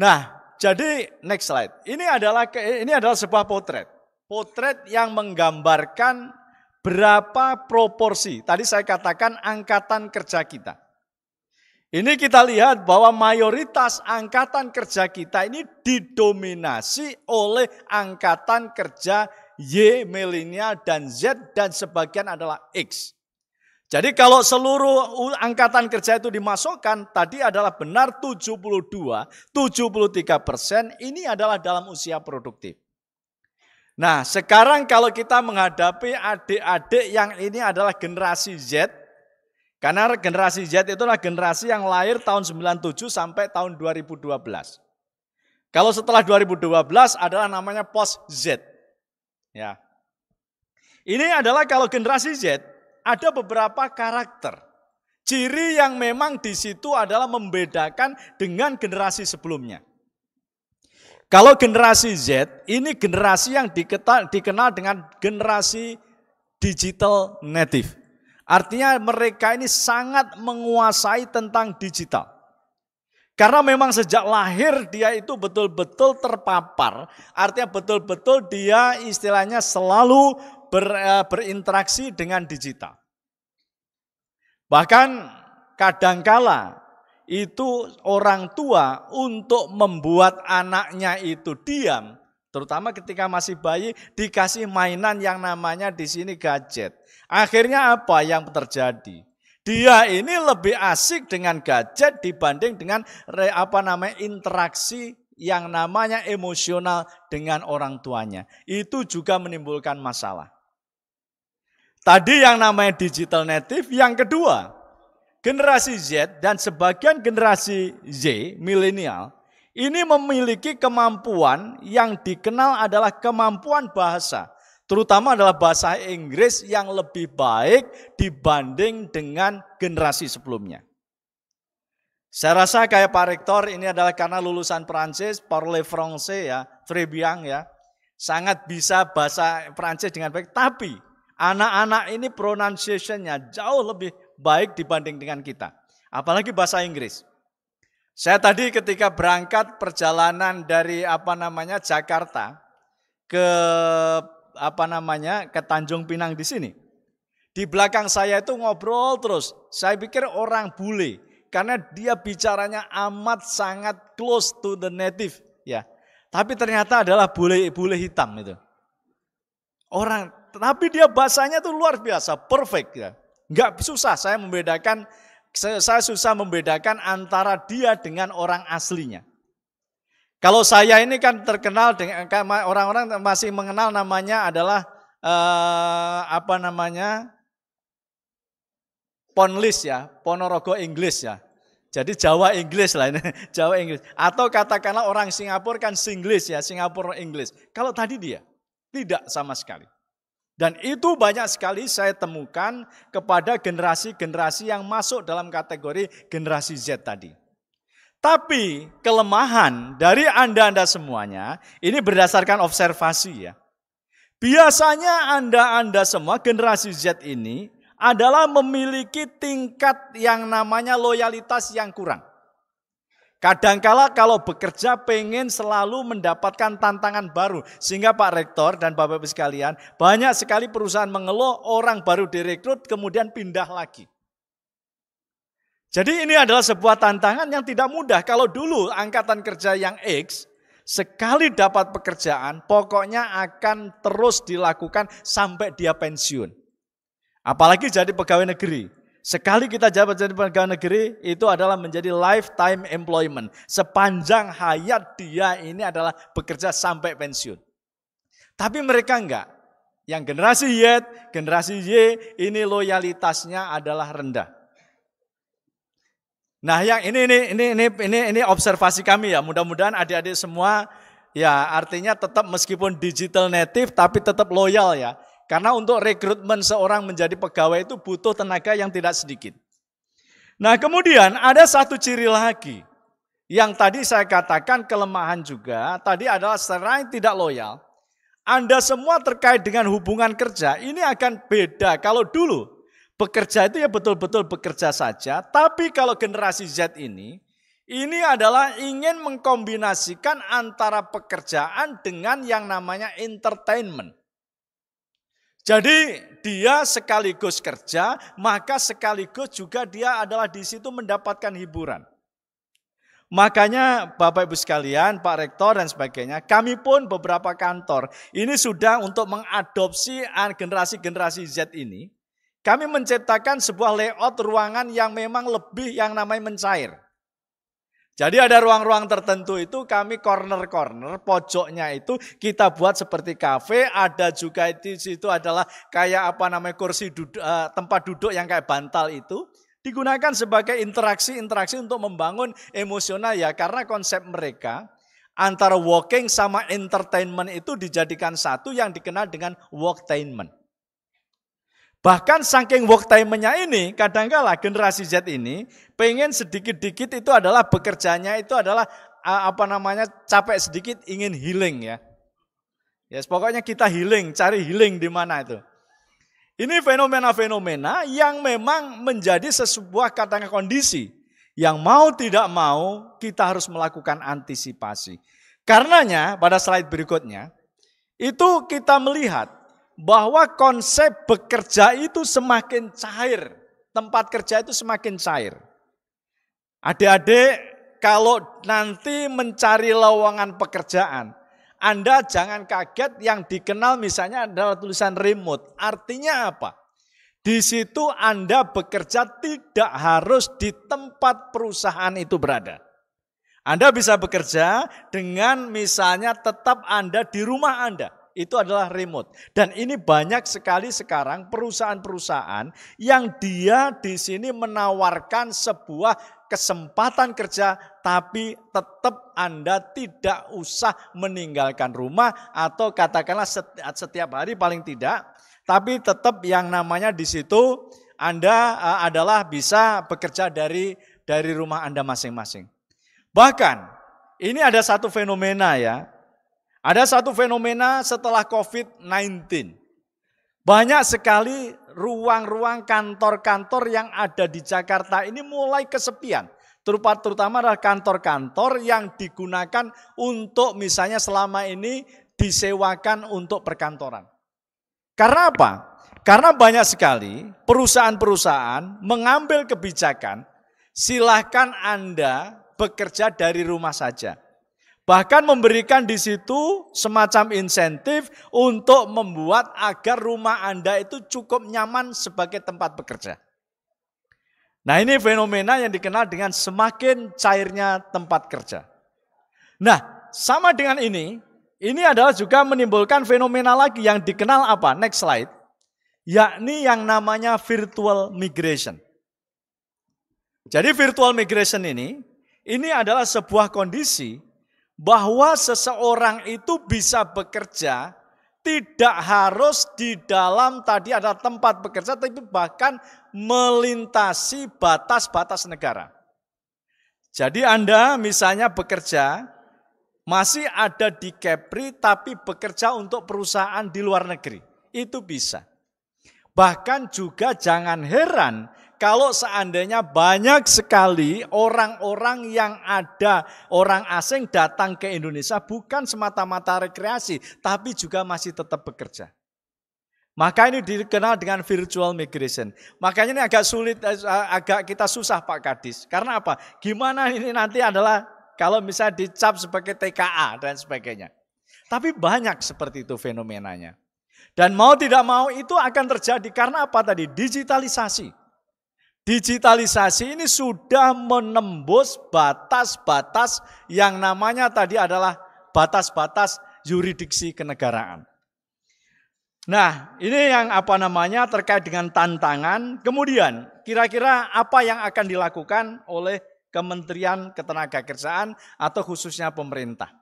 Nah, jadi next slide. Ini adalah ini adalah sebuah potret. Potret yang menggambarkan berapa proporsi. Tadi saya katakan angkatan kerja kita. Ini kita lihat bahwa mayoritas angkatan kerja kita ini didominasi oleh angkatan kerja Y, milenial, dan Z, dan sebagian adalah X. Jadi kalau seluruh angkatan kerja itu dimasukkan, tadi adalah benar 72, 73 persen, ini adalah dalam usia produktif. Nah sekarang kalau kita menghadapi adik-adik yang ini adalah generasi Z, karena generasi Z itu adalah generasi yang lahir tahun 97 sampai tahun 2012. Kalau setelah 2012 adalah namanya post Z. Ya. Ini adalah kalau generasi Z ada beberapa karakter. Ciri yang memang di situ adalah membedakan dengan generasi sebelumnya. Kalau generasi Z ini generasi yang dikenal dengan generasi digital native. Artinya mereka ini sangat menguasai tentang digital. Karena memang sejak lahir dia itu betul-betul terpapar, artinya betul-betul dia istilahnya selalu ber, eh, berinteraksi dengan digital. Bahkan kadangkala itu orang tua untuk membuat anaknya itu diam, terutama ketika masih bayi dikasih mainan yang namanya di sini gadget. Akhirnya apa yang terjadi? Dia ini lebih asik dengan gadget dibanding dengan re, apa namanya interaksi yang namanya emosional dengan orang tuanya. Itu juga menimbulkan masalah. Tadi yang namanya digital native, yang kedua, generasi Z dan sebagian generasi Z, milenial, ini memiliki kemampuan yang dikenal adalah kemampuan bahasa terutama adalah bahasa Inggris yang lebih baik dibanding dengan generasi sebelumnya. Saya rasa kayak Pak Rektor ini adalah karena lulusan Prancis, parle français ya, Trebiang ya, sangat bisa bahasa Prancis dengan baik. Tapi anak-anak ini pronunciation-nya jauh lebih baik dibanding dengan kita. Apalagi bahasa Inggris. Saya tadi ketika berangkat perjalanan dari apa namanya Jakarta ke apa namanya ke Tanjung Pinang di sini. Di belakang saya itu ngobrol terus. Saya pikir orang bule karena dia bicaranya amat sangat close to the native ya. Tapi ternyata adalah bule-bule hitam itu. Orang tapi dia bahasanya tuh luar biasa, perfect ya. Enggak susah saya membedakan saya susah membedakan antara dia dengan orang aslinya. Kalau saya ini kan terkenal dengan orang-orang masih mengenal namanya adalah eh, apa namanya Ponlis ya, Ponorogo Inggris ya. Jadi Jawa Inggris lah ini, [LAUGHS] Jawa Inggris. Atau katakanlah orang Singapura kan Singlish ya, Singapura Inggris. Kalau tadi dia tidak sama sekali. Dan itu banyak sekali saya temukan kepada generasi-generasi yang masuk dalam kategori generasi Z tadi. Tapi kelemahan dari Anda-Anda semuanya, ini berdasarkan observasi ya. Biasanya Anda-Anda semua generasi Z ini adalah memiliki tingkat yang namanya loyalitas yang kurang. Kadangkala kalau bekerja pengen selalu mendapatkan tantangan baru. Sehingga Pak Rektor dan Bapak-Ibu sekalian, banyak sekali perusahaan mengeluh orang baru direkrut kemudian pindah lagi. Jadi ini adalah sebuah tantangan yang tidak mudah. Kalau dulu angkatan kerja yang X, sekali dapat pekerjaan, pokoknya akan terus dilakukan sampai dia pensiun. Apalagi jadi pegawai negeri. Sekali kita jabat jadi pegawai negeri, itu adalah menjadi lifetime employment. Sepanjang hayat dia ini adalah bekerja sampai pensiun. Tapi mereka enggak. Yang generasi Y, generasi Y ini loyalitasnya adalah rendah. Nah, yang ini ini ini ini ini ini observasi kami ya. Mudah-mudahan adik-adik semua ya artinya tetap meskipun digital native tapi tetap loyal ya. Karena untuk rekrutmen seorang menjadi pegawai itu butuh tenaga yang tidak sedikit. Nah, kemudian ada satu ciri lagi yang tadi saya katakan kelemahan juga, tadi adalah selain tidak loyal, Anda semua terkait dengan hubungan kerja ini akan beda kalau dulu Bekerja itu ya betul-betul bekerja saja, tapi kalau generasi Z ini, ini adalah ingin mengkombinasikan antara pekerjaan dengan yang namanya entertainment. Jadi dia sekaligus kerja, maka sekaligus juga dia adalah di situ mendapatkan hiburan. Makanya Bapak Ibu sekalian, Pak Rektor dan sebagainya, kami pun beberapa kantor ini sudah untuk mengadopsi ah, generasi-generasi Z ini kami menciptakan sebuah layout ruangan yang memang lebih yang namanya mencair. Jadi ada ruang-ruang tertentu itu kami corner-corner, pojoknya itu kita buat seperti kafe, ada juga di situ adalah kayak apa namanya kursi duduk, eh, tempat duduk yang kayak bantal itu digunakan sebagai interaksi-interaksi untuk membangun emosional ya karena konsep mereka antara walking sama entertainment itu dijadikan satu yang dikenal dengan walktainment. Bahkan saking work time-nya ini, kadangkala generasi Z ini pengen sedikit-dikit itu adalah bekerjanya itu adalah apa namanya capek sedikit ingin healing ya. Ya yes, pokoknya kita healing, cari healing di mana itu. Ini fenomena-fenomena yang memang menjadi sebuah katanya kondisi yang mau tidak mau kita harus melakukan antisipasi. Karenanya pada slide berikutnya itu kita melihat bahwa konsep bekerja itu semakin cair. Tempat kerja itu semakin cair. Adik-adik, kalau nanti mencari lowongan pekerjaan, Anda jangan kaget yang dikenal misalnya adalah tulisan remote. Artinya apa? Di situ Anda bekerja tidak harus di tempat perusahaan itu berada. Anda bisa bekerja dengan misalnya tetap Anda di rumah Anda itu adalah remote. Dan ini banyak sekali sekarang perusahaan-perusahaan yang dia di sini menawarkan sebuah kesempatan kerja tapi tetap Anda tidak usah meninggalkan rumah atau katakanlah setiap hari paling tidak tapi tetap yang namanya di situ Anda eh, adalah bisa bekerja dari dari rumah Anda masing-masing. Bahkan ini ada satu fenomena ya, ada satu fenomena setelah COVID-19. Banyak sekali ruang-ruang kantor-kantor yang ada di Jakarta ini mulai kesepian. Terutama adalah kantor-kantor yang digunakan untuk misalnya selama ini disewakan untuk perkantoran. Karena apa? Karena banyak sekali perusahaan-perusahaan mengambil kebijakan silahkan Anda bekerja dari rumah saja. Bahkan memberikan di situ semacam insentif untuk membuat agar rumah Anda itu cukup nyaman sebagai tempat bekerja. Nah ini fenomena yang dikenal dengan semakin cairnya tempat kerja. Nah sama dengan ini, ini adalah juga menimbulkan fenomena lagi yang dikenal apa? Next slide. Yakni yang namanya virtual migration. Jadi virtual migration ini, ini adalah sebuah kondisi bahwa seseorang itu bisa bekerja tidak harus di dalam tadi ada tempat bekerja tapi bahkan melintasi batas-batas negara. Jadi Anda misalnya bekerja masih ada di Kepri tapi bekerja untuk perusahaan di luar negeri. Itu bisa. Bahkan juga jangan heran kalau seandainya banyak sekali orang-orang yang ada, orang asing datang ke Indonesia bukan semata-mata rekreasi, tapi juga masih tetap bekerja. Maka ini dikenal dengan virtual migration. Makanya ini agak sulit, eh, agak kita susah Pak Kadis. Karena apa? Gimana ini nanti adalah kalau misalnya dicap sebagai TKA dan sebagainya. Tapi banyak seperti itu fenomenanya. Dan mau tidak mau itu akan terjadi karena apa tadi? Digitalisasi. Digitalisasi ini sudah menembus batas-batas yang namanya tadi adalah batas-batas yuridiksi kenegaraan. Nah, ini yang apa namanya terkait dengan tantangan. Kemudian, kira-kira apa yang akan dilakukan oleh Kementerian Ketenagakerjaan atau khususnya pemerintah?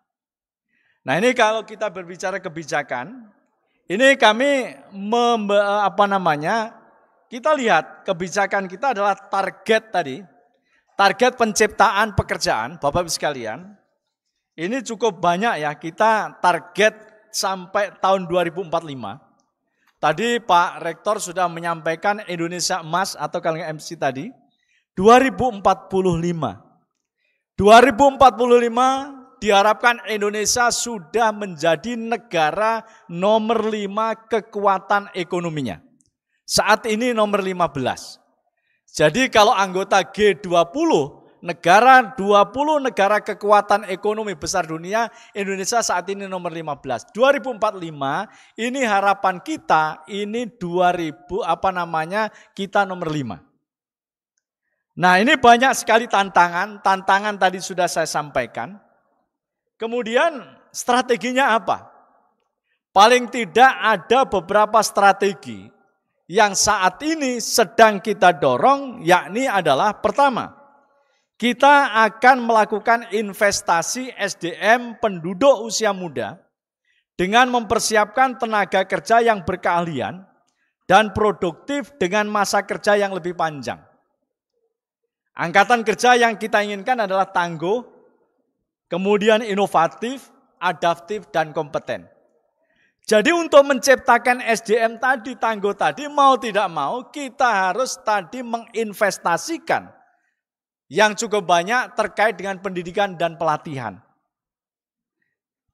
Nah, ini kalau kita berbicara kebijakan, ini kami apa namanya kita lihat kebijakan kita adalah target tadi. Target penciptaan pekerjaan, Bapak-Ibu sekalian. Ini cukup banyak ya, kita target sampai tahun 2045. Tadi Pak Rektor sudah menyampaikan Indonesia Emas atau kalau MC tadi, 2045. 2045 diharapkan Indonesia sudah menjadi negara nomor 5 kekuatan ekonominya. Saat ini nomor 15. Jadi kalau anggota G20 negara 20 negara kekuatan ekonomi besar dunia, Indonesia saat ini nomor 15. 2045 ini harapan kita ini 2000 apa namanya? kita nomor 5. Nah, ini banyak sekali tantangan, tantangan tadi sudah saya sampaikan. Kemudian strateginya apa? Paling tidak ada beberapa strategi yang saat ini sedang kita dorong yakni adalah pertama, kita akan melakukan investasi SDM penduduk usia muda dengan mempersiapkan tenaga kerja yang berkeahlian dan produktif dengan masa kerja yang lebih panjang. Angkatan kerja yang kita inginkan adalah tangguh, kemudian inovatif, adaptif, dan kompeten. Jadi untuk menciptakan SDM tadi, tangguh tadi, mau tidak mau kita harus tadi menginvestasikan yang cukup banyak terkait dengan pendidikan dan pelatihan.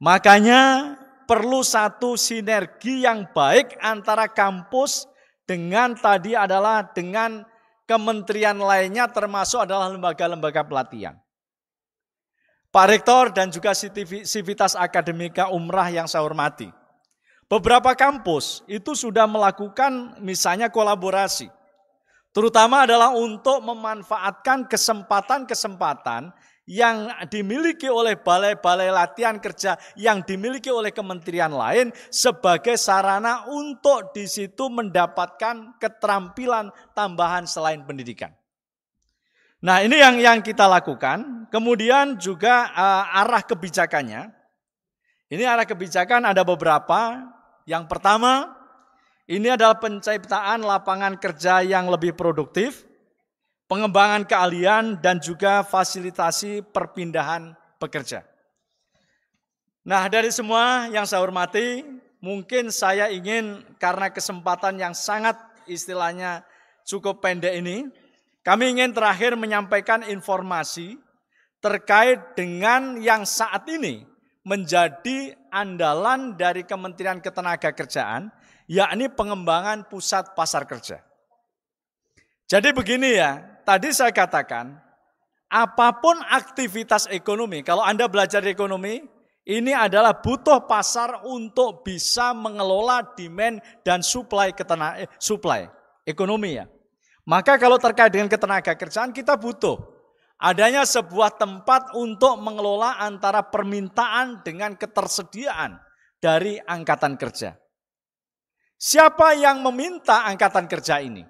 Makanya perlu satu sinergi yang baik antara kampus dengan tadi adalah dengan kementerian lainnya termasuk adalah lembaga-lembaga pelatihan. Pak Rektor dan juga Sivitas Akademika Umrah yang saya hormati. Beberapa kampus itu sudah melakukan misalnya kolaborasi. Terutama adalah untuk memanfaatkan kesempatan-kesempatan yang dimiliki oleh balai-balai latihan kerja yang dimiliki oleh kementerian lain sebagai sarana untuk di situ mendapatkan keterampilan tambahan selain pendidikan. Nah, ini yang yang kita lakukan. Kemudian juga uh, arah kebijakannya. Ini arah kebijakan ada beberapa yang pertama, ini adalah penciptaan lapangan kerja yang lebih produktif, pengembangan keahlian, dan juga fasilitasi perpindahan pekerja. Nah, dari semua yang saya hormati, mungkin saya ingin karena kesempatan yang sangat istilahnya cukup pendek ini, kami ingin terakhir menyampaikan informasi terkait dengan yang saat ini menjadi andalan dari Kementerian Ketenaga Kerjaan, yakni pengembangan pusat pasar kerja. Jadi begini ya, tadi saya katakan, apapun aktivitas ekonomi, kalau Anda belajar ekonomi, ini adalah butuh pasar untuk bisa mengelola demand dan supply ketenaga, eh, supply ekonomi ya. Maka kalau terkait dengan ketenaga kerjaan kita butuh adanya sebuah tempat untuk mengelola antara permintaan dengan ketersediaan dari angkatan kerja. Siapa yang meminta angkatan kerja ini?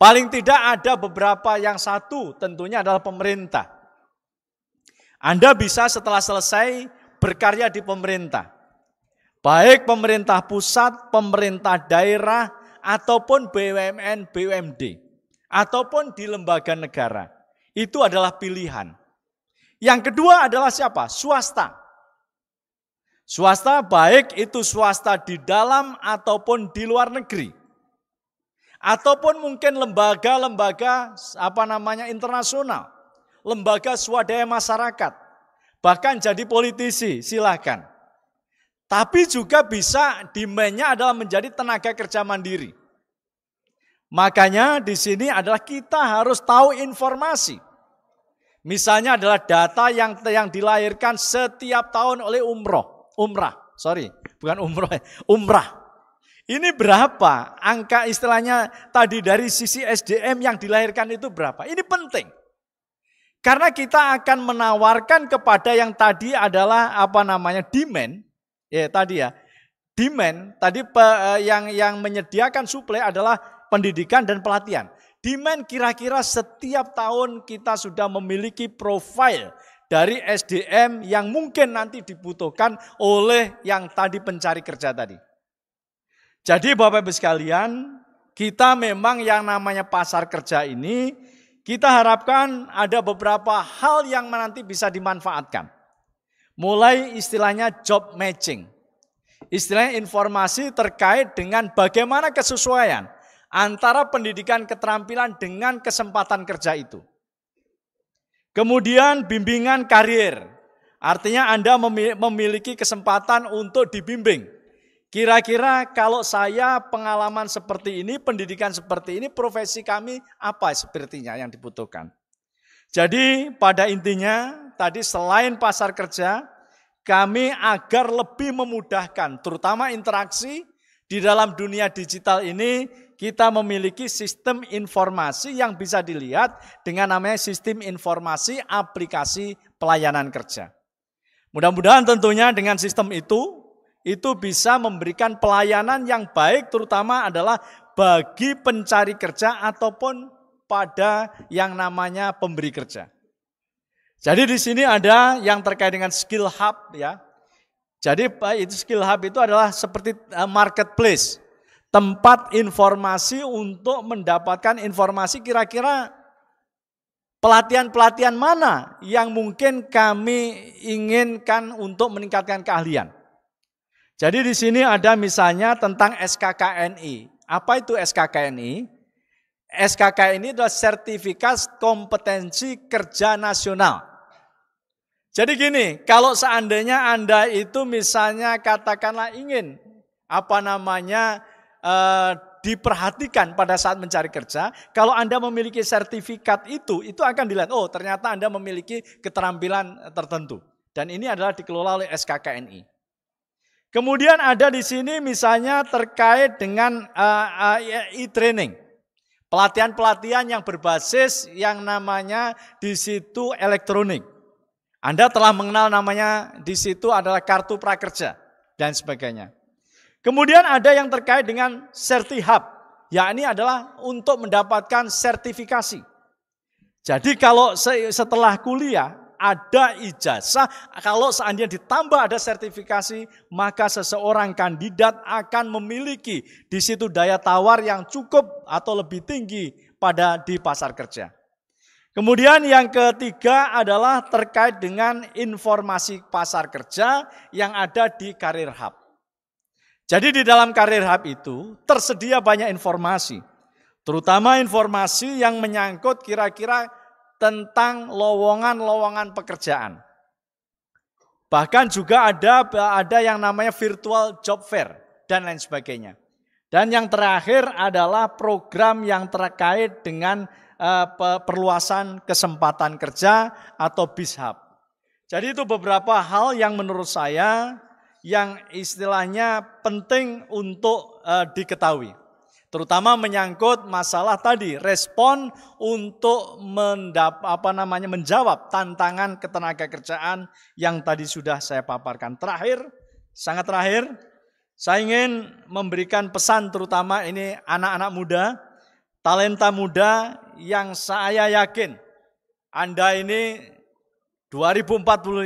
Paling tidak ada beberapa yang satu tentunya adalah pemerintah. Anda bisa setelah selesai berkarya di pemerintah. Baik pemerintah pusat, pemerintah daerah, ataupun BUMN, BUMD, ataupun di lembaga negara. Itu adalah pilihan. Yang kedua adalah siapa? Swasta. Swasta baik itu swasta di dalam ataupun di luar negeri. Ataupun mungkin lembaga-lembaga apa namanya internasional, lembaga swadaya masyarakat, bahkan jadi politisi, silahkan. Tapi juga bisa dimainnya adalah menjadi tenaga kerja mandiri. Makanya di sini adalah kita harus tahu informasi. Misalnya adalah data yang yang dilahirkan setiap tahun oleh umroh, umrah, sorry, bukan umroh, ya, umrah. Ini berapa angka istilahnya tadi dari sisi SDM yang dilahirkan itu berapa? Ini penting. Karena kita akan menawarkan kepada yang tadi adalah apa namanya demand, ya tadi ya, demand tadi eh, yang yang menyediakan suplai adalah pendidikan dan pelatihan. Demand kira-kira setiap tahun kita sudah memiliki profil dari SDM yang mungkin nanti dibutuhkan oleh yang tadi pencari kerja tadi. Jadi Bapak Ibu sekalian, kita memang yang namanya pasar kerja ini kita harapkan ada beberapa hal yang nanti bisa dimanfaatkan. Mulai istilahnya job matching. Istilahnya informasi terkait dengan bagaimana kesesuaian antara pendidikan keterampilan dengan kesempatan kerja itu. Kemudian bimbingan karir, artinya Anda memiliki kesempatan untuk dibimbing. Kira-kira kalau saya pengalaman seperti ini, pendidikan seperti ini, profesi kami apa sepertinya yang dibutuhkan. Jadi pada intinya tadi selain pasar kerja, kami agar lebih memudahkan terutama interaksi di dalam dunia digital ini kita memiliki sistem informasi yang bisa dilihat dengan namanya sistem informasi aplikasi pelayanan kerja. Mudah-mudahan tentunya dengan sistem itu, itu bisa memberikan pelayanan yang baik terutama adalah bagi pencari kerja ataupun pada yang namanya pemberi kerja. Jadi di sini ada yang terkait dengan skill hub ya. Jadi itu skill hub itu adalah seperti eh, marketplace tempat informasi untuk mendapatkan informasi kira-kira pelatihan-pelatihan mana yang mungkin kami inginkan untuk meningkatkan keahlian. Jadi di sini ada misalnya tentang SKKNI. Apa itu SKKNI? SKKNI adalah sertifikat kompetensi kerja nasional. Jadi gini, kalau seandainya Anda itu misalnya katakanlah ingin apa namanya Eh, diperhatikan pada saat mencari kerja. Kalau Anda memiliki sertifikat itu, itu akan dilihat, oh ternyata Anda memiliki keterampilan tertentu. Dan ini adalah dikelola oleh SKKNI. Kemudian ada di sini misalnya terkait dengan eh, eh, e-training. Pelatihan-pelatihan yang berbasis yang namanya di situ elektronik. Anda telah mengenal namanya di situ adalah kartu prakerja dan sebagainya. Kemudian ada yang terkait dengan sertihab, yakni adalah untuk mendapatkan sertifikasi. Jadi kalau setelah kuliah ada ijazah, kalau seandainya ditambah ada sertifikasi, maka seseorang kandidat akan memiliki di situ daya tawar yang cukup atau lebih tinggi pada di pasar kerja. Kemudian yang ketiga adalah terkait dengan informasi pasar kerja yang ada di Karir Hub. Jadi di dalam karir hub itu tersedia banyak informasi. Terutama informasi yang menyangkut kira-kira tentang lowongan-lowongan pekerjaan. Bahkan juga ada ada yang namanya virtual job fair dan lain sebagainya. Dan yang terakhir adalah program yang terkait dengan eh, perluasan kesempatan kerja atau Hub. Jadi itu beberapa hal yang menurut saya yang istilahnya penting untuk uh, diketahui. Terutama menyangkut masalah tadi, respon untuk mendap, apa namanya menjawab tantangan ketenaga kerjaan yang tadi sudah saya paparkan. Terakhir, sangat terakhir, saya ingin memberikan pesan terutama ini anak-anak muda, talenta muda yang saya yakin Anda ini 2045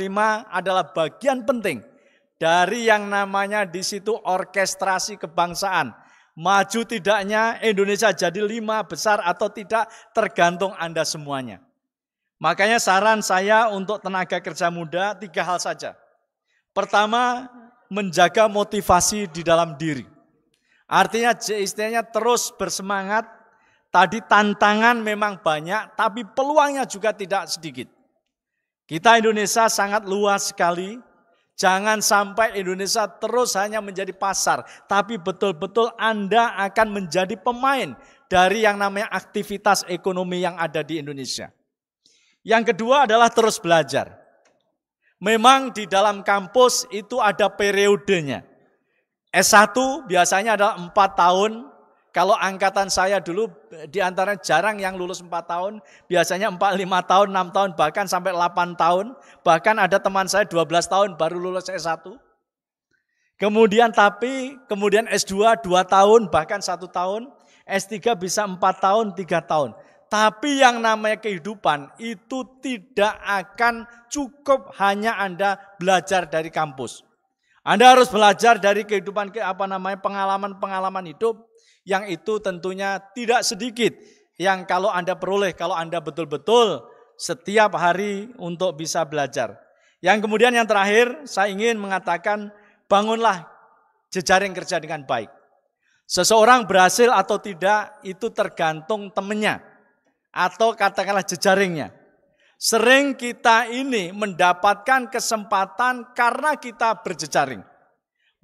adalah bagian penting dari yang namanya di situ orkestrasi kebangsaan. Maju tidaknya Indonesia jadi lima besar atau tidak tergantung Anda semuanya. Makanya saran saya untuk tenaga kerja muda tiga hal saja. Pertama, menjaga motivasi di dalam diri. Artinya istilahnya terus bersemangat. Tadi tantangan memang banyak, tapi peluangnya juga tidak sedikit. Kita Indonesia sangat luas sekali, Jangan sampai Indonesia terus hanya menjadi pasar, tapi betul-betul Anda akan menjadi pemain dari yang namanya aktivitas ekonomi yang ada di Indonesia. Yang kedua adalah terus belajar. Memang di dalam kampus itu ada periodenya. S1 biasanya adalah 4 tahun, kalau angkatan saya dulu di antara jarang yang lulus 4 tahun, biasanya 4, 5 tahun, 6 tahun, bahkan sampai 8 tahun. Bahkan ada teman saya 12 tahun baru lulus S1. Kemudian tapi, kemudian S2 2 tahun, bahkan 1 tahun. S3 bisa 4 tahun, 3 tahun. Tapi yang namanya kehidupan itu tidak akan cukup hanya Anda belajar dari kampus. Anda harus belajar dari kehidupan apa namanya pengalaman-pengalaman hidup yang itu tentunya tidak sedikit yang kalau Anda peroleh, kalau Anda betul-betul setiap hari untuk bisa belajar. Yang kemudian yang terakhir, saya ingin mengatakan bangunlah jejaring kerja dengan baik. Seseorang berhasil atau tidak itu tergantung temannya atau katakanlah jejaringnya. Sering kita ini mendapatkan kesempatan karena kita berjejaring.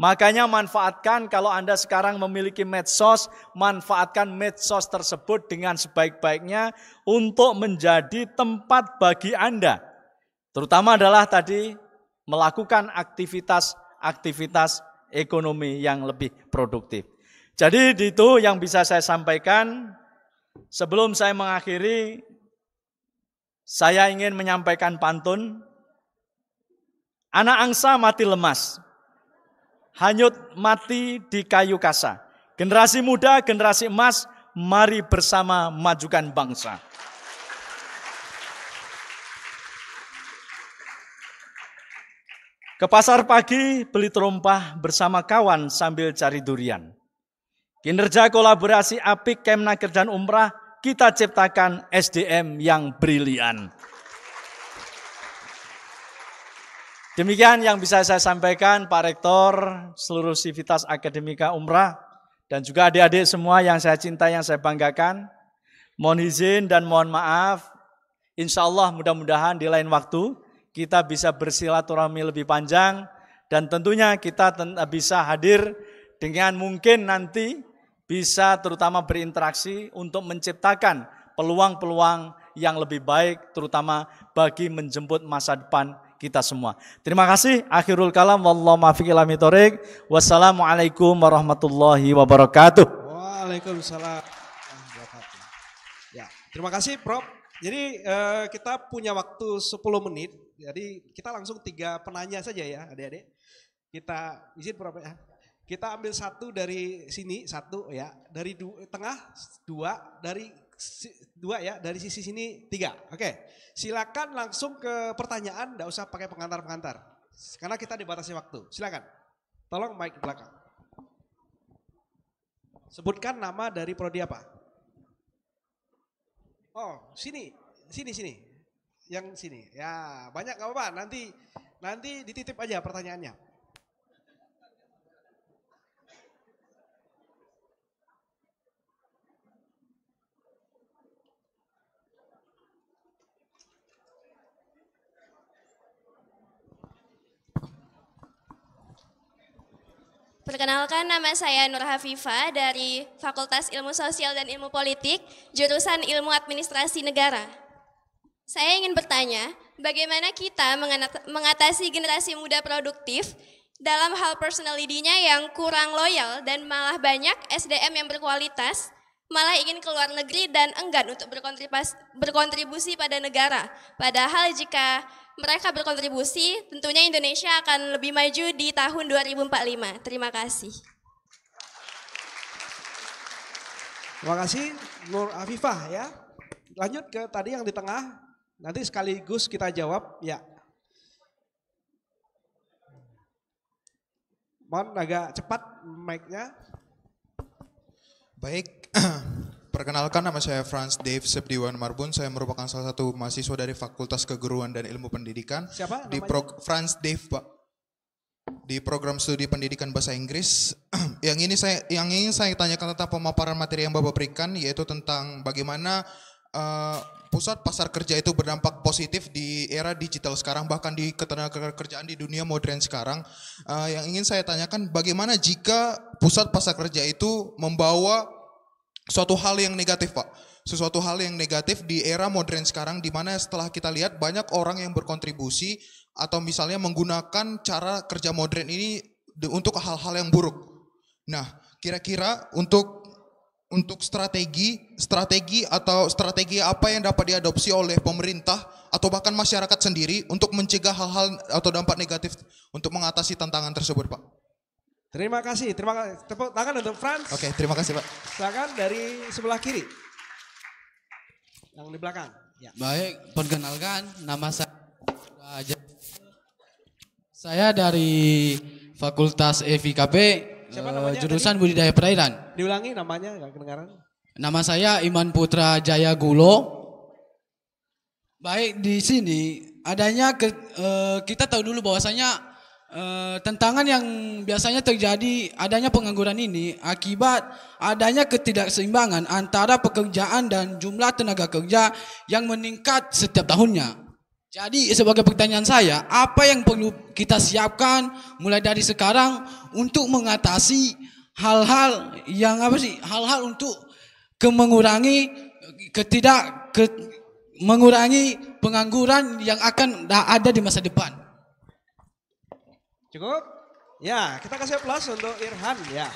Makanya manfaatkan kalau Anda sekarang memiliki medsos, manfaatkan medsos tersebut dengan sebaik-baiknya untuk menjadi tempat bagi Anda. Terutama adalah tadi melakukan aktivitas-aktivitas ekonomi yang lebih produktif. Jadi itu yang bisa saya sampaikan. Sebelum saya mengakhiri, saya ingin menyampaikan pantun. Anak angsa mati lemas, hanyut mati di kayu kasa. Generasi muda, generasi emas, mari bersama majukan bangsa. Ke pasar pagi beli terompah bersama kawan sambil cari durian. Kinerja kolaborasi apik Kemnaker dan Umrah kita ciptakan SDM yang brilian. Demikian yang bisa saya sampaikan Pak Rektor, seluruh Sivitas Akademika Umrah, dan juga adik-adik semua yang saya cinta, yang saya banggakan. Mohon izin dan mohon maaf. Insya Allah mudah-mudahan di lain waktu kita bisa bersilaturahmi lebih panjang dan tentunya kita eh, bisa hadir dengan mungkin nanti bisa terutama berinteraksi untuk menciptakan peluang-peluang yang lebih baik terutama bagi menjemput masa depan kita semua. Terima kasih. Akhirul kalam. Wassalamualaikum warahmatullahi wabarakatuh. Waalaikumsalam. Ya, terima kasih Prof. Jadi eh, kita punya waktu 10 menit. Jadi kita langsung tiga penanya saja ya adik-adik. Kita izin Prof. Ya. Kita ambil satu dari sini, satu ya. Dari du tengah, dua. Dari dua ya, dari sisi sini tiga. Oke, silakan langsung ke pertanyaan, tidak usah pakai pengantar-pengantar. Karena kita dibatasi waktu. Silakan. Tolong mic belakang. Sebutkan nama dari prodi apa? Oh, sini, sini, sini. Yang sini. Ya, banyak nggak apa-apa. Nanti nanti dititip aja pertanyaannya. Perkenalkan nama saya Nur Hafifa dari Fakultas Ilmu Sosial dan Ilmu Politik, jurusan Ilmu Administrasi Negara. Saya ingin bertanya, bagaimana kita mengatasi generasi muda produktif dalam hal personalidinya yang kurang loyal dan malah banyak SDM yang berkualitas, malah ingin keluar negeri dan enggan untuk berkontribusi pada negara. Padahal jika mereka berkontribusi, tentunya Indonesia akan lebih maju di tahun 2045. Terima kasih. Terima kasih Nur Afifah ya. Lanjut ke tadi yang di tengah, nanti sekaligus kita jawab ya. Mohon agak cepat mic-nya. Baik, [CLEARS THROAT] Perkenalkan nama saya Franz Dave Sepdiwan Marbun. Saya merupakan salah satu mahasiswa dari Fakultas Keguruan dan Ilmu Pendidikan. Siapa? Di pro Franz Dave, Pak. Di program studi pendidikan bahasa Inggris. [CLEARS THROAT] yang ini saya yang ingin saya tanyakan tentang pemaparan materi yang Bapak berikan yaitu tentang bagaimana uh, pusat pasar kerja itu berdampak positif di era digital sekarang bahkan di ketenagakerjaan di dunia modern sekarang. Uh, yang ingin saya tanyakan bagaimana jika pusat pasar kerja itu membawa suatu hal yang negatif, Pak. Sesuatu hal yang negatif di era modern sekarang di mana setelah kita lihat banyak orang yang berkontribusi atau misalnya menggunakan cara kerja modern ini untuk hal-hal yang buruk. Nah, kira-kira untuk untuk strategi strategi atau strategi apa yang dapat diadopsi oleh pemerintah atau bahkan masyarakat sendiri untuk mencegah hal-hal atau dampak negatif untuk mengatasi tantangan tersebut, Pak? Terima kasih, terima kasih. Tepuk tangan untuk Franz. Oke, terima kasih Pak. Silakan dari sebelah kiri. Yang di belakang. Ya. Baik, perkenalkan nama saya Saya dari Fakultas EVKp, Siapa eh, jurusan tadi? budidaya perairan. Diulangi namanya gak kedengaran. Nama saya Iman Putra Jaya Gulo. Baik, di sini adanya ke, uh, kita tahu dulu bahwasanya Eh, tentangan yang biasanya terjadi adanya pengangguran ini akibat adanya ketidakseimbangan antara pekerjaan dan jumlah tenaga kerja yang meningkat setiap tahunnya. Jadi sebagai pertanyaan saya, apa yang perlu kita siapkan mulai dari sekarang untuk mengatasi hal-hal yang apa sih? Hal-hal untuk ke mengurangi ketidak ke, mengurangi pengangguran yang akan ada di masa depan. Cukup? Ya, kita kasih plus untuk Irhan ya.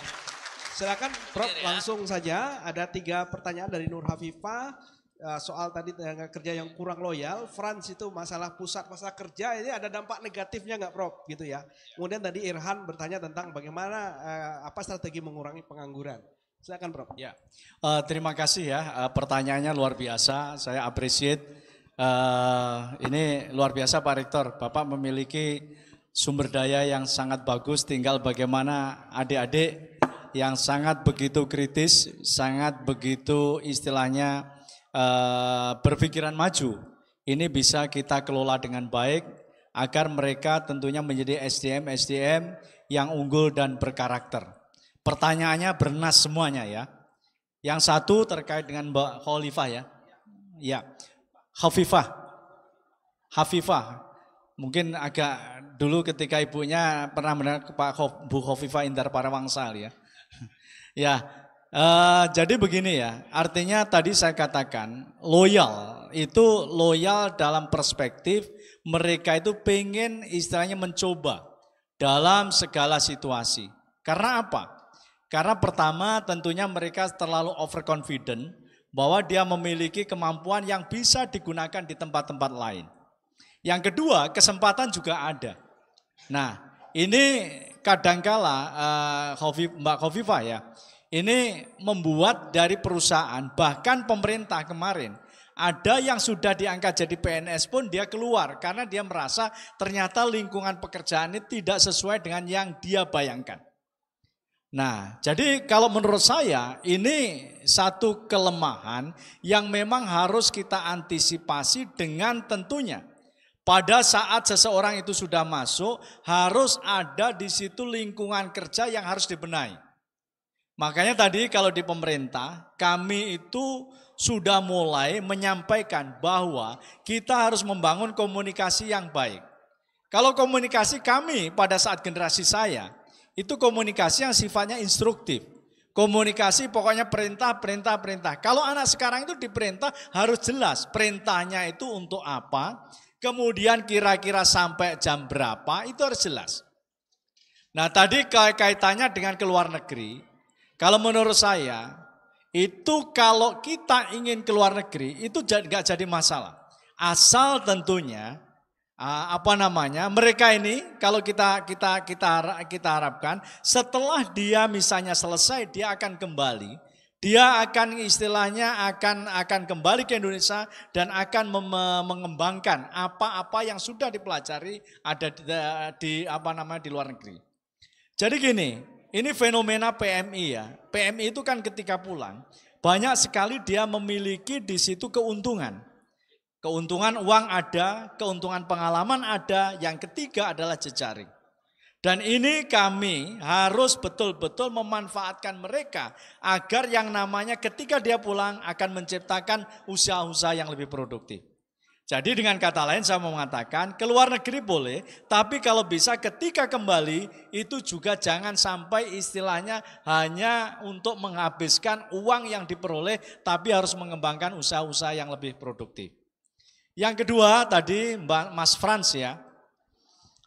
Silakan Prof iya, ya. langsung saja. Ada tiga pertanyaan dari Nur Hafifah eh, soal tadi tenaga kerja yang kurang loyal, France itu masalah pusat masalah kerja ini ada dampak negatifnya nggak, Prof? Gitu ya. Kemudian tadi Irhan bertanya tentang bagaimana eh, apa strategi mengurangi pengangguran. Silakan, Prof. Ya, uh, terima kasih ya. Uh, pertanyaannya luar biasa. Saya appreciate. Uh, ini luar biasa, Pak Rektor. Bapak memiliki sumber daya yang sangat bagus tinggal bagaimana adik-adik yang sangat begitu kritis, sangat begitu istilahnya eh, berpikiran maju. Ini bisa kita kelola dengan baik agar mereka tentunya menjadi SDM-SDM yang unggul dan berkarakter. Pertanyaannya bernas semuanya ya. Yang satu terkait dengan Mbak Khalifah ya. Ya. Hafifah. Hafifah. Mungkin agak dulu ketika ibunya pernah mendengar Pak Bu Hovifa Indar Parawangsal ya. [LAUGHS] ya, uh, jadi begini ya, artinya tadi saya katakan loyal itu loyal dalam perspektif mereka itu pengen istilahnya mencoba dalam segala situasi. Karena apa? Karena pertama tentunya mereka terlalu overconfident bahwa dia memiliki kemampuan yang bisa digunakan di tempat-tempat lain. Yang kedua, kesempatan juga ada. Nah, ini kadangkala uh, Mbak Khofifah ya, ini membuat dari perusahaan bahkan pemerintah kemarin ada yang sudah diangkat jadi PNS pun dia keluar karena dia merasa ternyata lingkungan pekerjaan ini tidak sesuai dengan yang dia bayangkan. Nah, jadi kalau menurut saya ini satu kelemahan yang memang harus kita antisipasi dengan tentunya pada saat seseorang itu sudah masuk, harus ada di situ lingkungan kerja yang harus dibenahi. Makanya tadi kalau di pemerintah, kami itu sudah mulai menyampaikan bahwa kita harus membangun komunikasi yang baik. Kalau komunikasi kami pada saat generasi saya, itu komunikasi yang sifatnya instruktif. Komunikasi pokoknya perintah, perintah, perintah. Kalau anak sekarang itu diperintah harus jelas perintahnya itu untuk apa, kemudian kira-kira sampai jam berapa, itu harus jelas. Nah tadi kaitannya dengan ke luar negeri, kalau menurut saya, itu kalau kita ingin ke luar negeri, itu nggak jadi masalah. Asal tentunya apa namanya mereka ini kalau kita kita kita kita harapkan setelah dia misalnya selesai dia akan kembali dia akan istilahnya akan akan kembali ke Indonesia dan akan mengembangkan apa-apa yang sudah dipelajari ada di, eh, di apa namanya di luar negeri. Jadi gini, ini fenomena PMI ya. PMI itu kan ketika pulang banyak sekali dia memiliki di situ keuntungan. Keuntungan uang ada, keuntungan pengalaman ada, yang ketiga adalah jejaring. Dan ini kami harus betul-betul memanfaatkan mereka agar yang namanya ketika dia pulang akan menciptakan usaha-usaha yang lebih produktif. Jadi dengan kata lain saya mau mengatakan ke luar negeri boleh, tapi kalau bisa ketika kembali itu juga jangan sampai istilahnya hanya untuk menghabiskan uang yang diperoleh tapi harus mengembangkan usaha-usaha yang lebih produktif. Yang kedua tadi Mas Frans ya.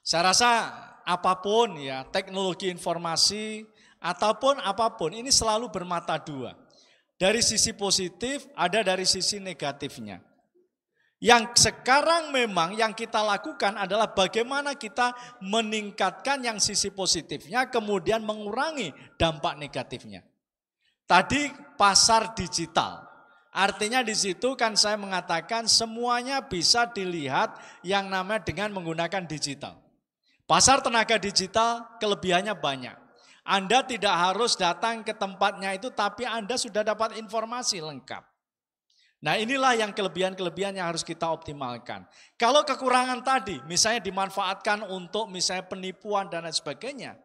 Saya rasa apapun ya, teknologi informasi ataupun apapun ini selalu bermata dua. Dari sisi positif ada dari sisi negatifnya. Yang sekarang memang yang kita lakukan adalah bagaimana kita meningkatkan yang sisi positifnya kemudian mengurangi dampak negatifnya. Tadi pasar digital. Artinya di situ kan saya mengatakan semuanya bisa dilihat yang namanya dengan menggunakan digital. Pasar tenaga digital kelebihannya banyak. Anda tidak harus datang ke tempatnya itu tapi Anda sudah dapat informasi lengkap. Nah inilah yang kelebihan-kelebihan yang harus kita optimalkan. Kalau kekurangan tadi misalnya dimanfaatkan untuk misalnya penipuan dan lain sebagainya.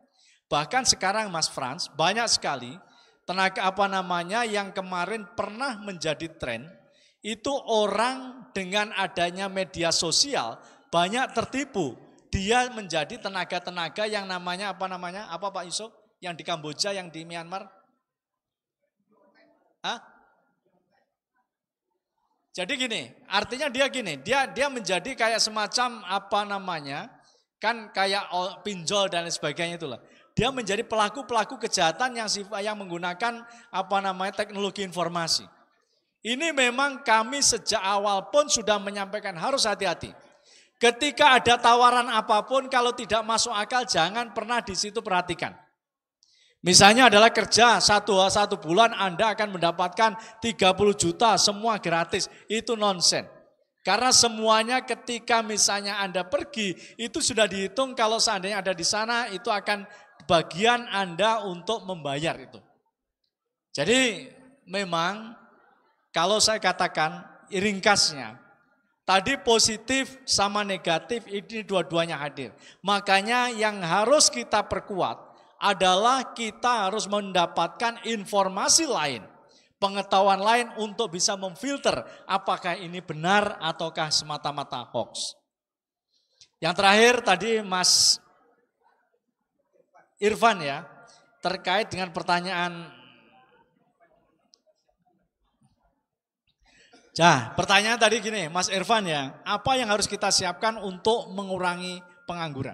Bahkan sekarang Mas Franz banyak sekali tenaga apa namanya yang kemarin pernah menjadi tren itu orang dengan adanya media sosial banyak tertipu dia menjadi tenaga-tenaga yang namanya apa namanya? Apa Pak Yusuf? Yang di Kamboja, yang di Myanmar? Hah? Jadi gini, artinya dia gini, dia dia menjadi kayak semacam apa namanya? Kan kayak pinjol dan sebagainya itulah. Dia menjadi pelaku-pelaku kejahatan yang sifat yang menggunakan apa namanya? teknologi informasi. Ini memang kami sejak awal pun sudah menyampaikan harus hati-hati. Ketika ada tawaran apapun, kalau tidak masuk akal, jangan pernah di situ perhatikan. Misalnya adalah kerja satu satu bulan Anda akan mendapatkan 30 juta semua gratis. Itu nonsen. Karena semuanya ketika misalnya Anda pergi, itu sudah dihitung kalau seandainya ada di sana, itu akan bagian Anda untuk membayar itu. Jadi memang kalau saya katakan ringkasnya, Tadi positif sama negatif ini dua-duanya hadir. Makanya yang harus kita perkuat adalah kita harus mendapatkan informasi lain, pengetahuan lain untuk bisa memfilter apakah ini benar ataukah semata-mata hoax. Yang terakhir tadi Mas Irfan ya, terkait dengan pertanyaan Nah, pertanyaan tadi gini, Mas Irfan ya, apa yang harus kita siapkan untuk mengurangi pengangguran?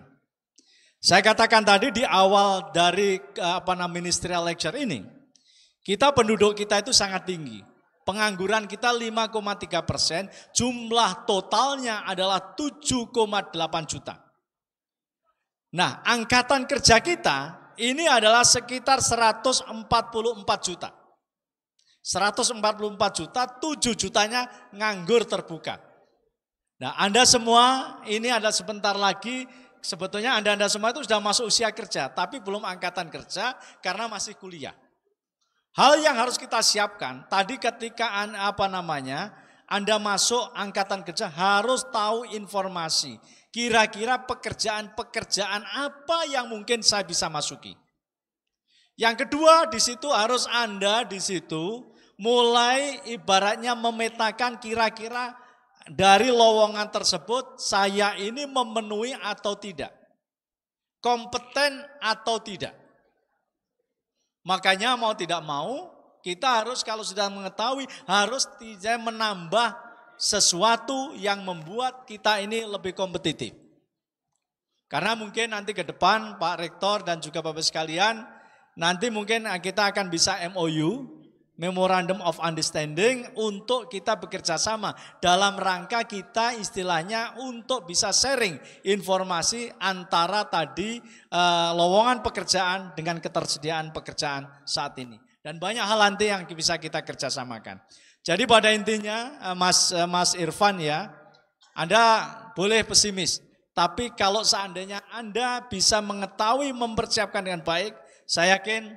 Saya katakan tadi di awal dari eh, apa namanya ministerial lecture ini, kita penduduk kita itu sangat tinggi. Pengangguran kita 5,3 persen, jumlah totalnya adalah 7,8 juta. Nah, angkatan kerja kita ini adalah sekitar 144 juta. 144 juta, 7 jutanya nganggur terbuka. Nah Anda semua ini ada sebentar lagi sebetulnya Anda-Anda semua itu sudah masuk usia kerja, tapi belum angkatan kerja karena masih kuliah. Hal yang harus kita siapkan, tadi ketika apa namanya, Anda masuk angkatan kerja harus tahu informasi. Kira-kira pekerjaan-pekerjaan apa yang mungkin saya bisa masuki. Yang kedua, di situ harus Anda di situ mulai ibaratnya memetakan kira-kira dari lowongan tersebut saya ini memenuhi atau tidak. Kompeten atau tidak. Makanya mau tidak mau kita harus kalau sudah mengetahui harus tidak menambah sesuatu yang membuat kita ini lebih kompetitif. Karena mungkin nanti ke depan Pak Rektor dan juga Bapak sekalian Nanti mungkin eh, kita akan bisa MOU, Memorandum of Understanding, untuk kita bekerja sama dalam rangka kita istilahnya untuk bisa sharing informasi antara tadi uh, lowongan pekerjaan dengan ketersediaan pekerjaan saat ini. Dan banyak hal nanti yang bisa kita kerjasamakan. Jadi pada intinya eh, Mas Mas Irfan ya, Anda boleh pesimis, tapi kalau seandainya Anda bisa mengetahui mempersiapkan dengan baik, saya yakin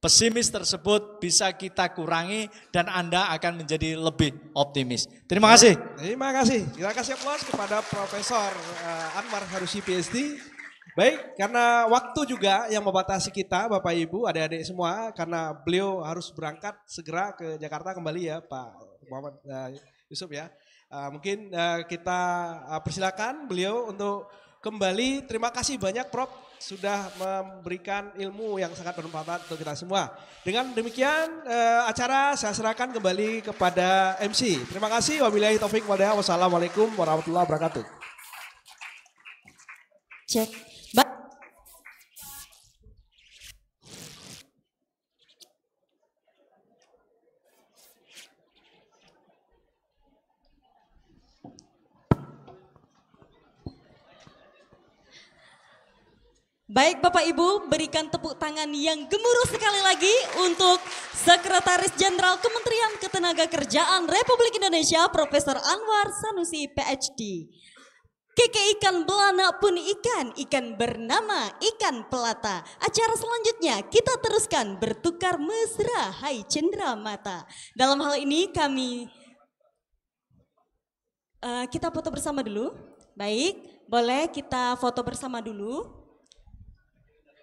pesimis tersebut bisa kita kurangi dan Anda akan menjadi lebih optimis. Terima ya, kasih. Terima kasih. Kita kasih aplaus kepada Profesor eh, Anwar Harusi PhD. Baik, karena waktu juga yang membatasi kita Bapak Ibu, adik-adik semua karena beliau harus berangkat segera ke Jakarta kembali ya Pak Muhammad uh, Yusuf ya. Uh, mungkin uh, kita uh, persilakan beliau untuk Kembali terima kasih banyak Prof sudah memberikan ilmu yang sangat bermanfaat untuk kita semua. Dengan demikian eh, acara saya serahkan kembali kepada MC. Terima kasih. Wabillahi taufik walhidayah. Wassalamualaikum warahmatullahi wabarakatuh. Cek. Baik Bapak Ibu, berikan tepuk tangan yang gemuruh sekali lagi untuk Sekretaris Jenderal Kementerian Ketenagakerjaan Republik Indonesia Profesor Anwar Sanusi PhD. Keke ikan belana pun ikan, ikan bernama ikan pelata. Acara selanjutnya kita teruskan bertukar mesra hai cendera mata. Dalam hal ini kami uh, kita foto bersama dulu. Baik, boleh kita foto bersama dulu.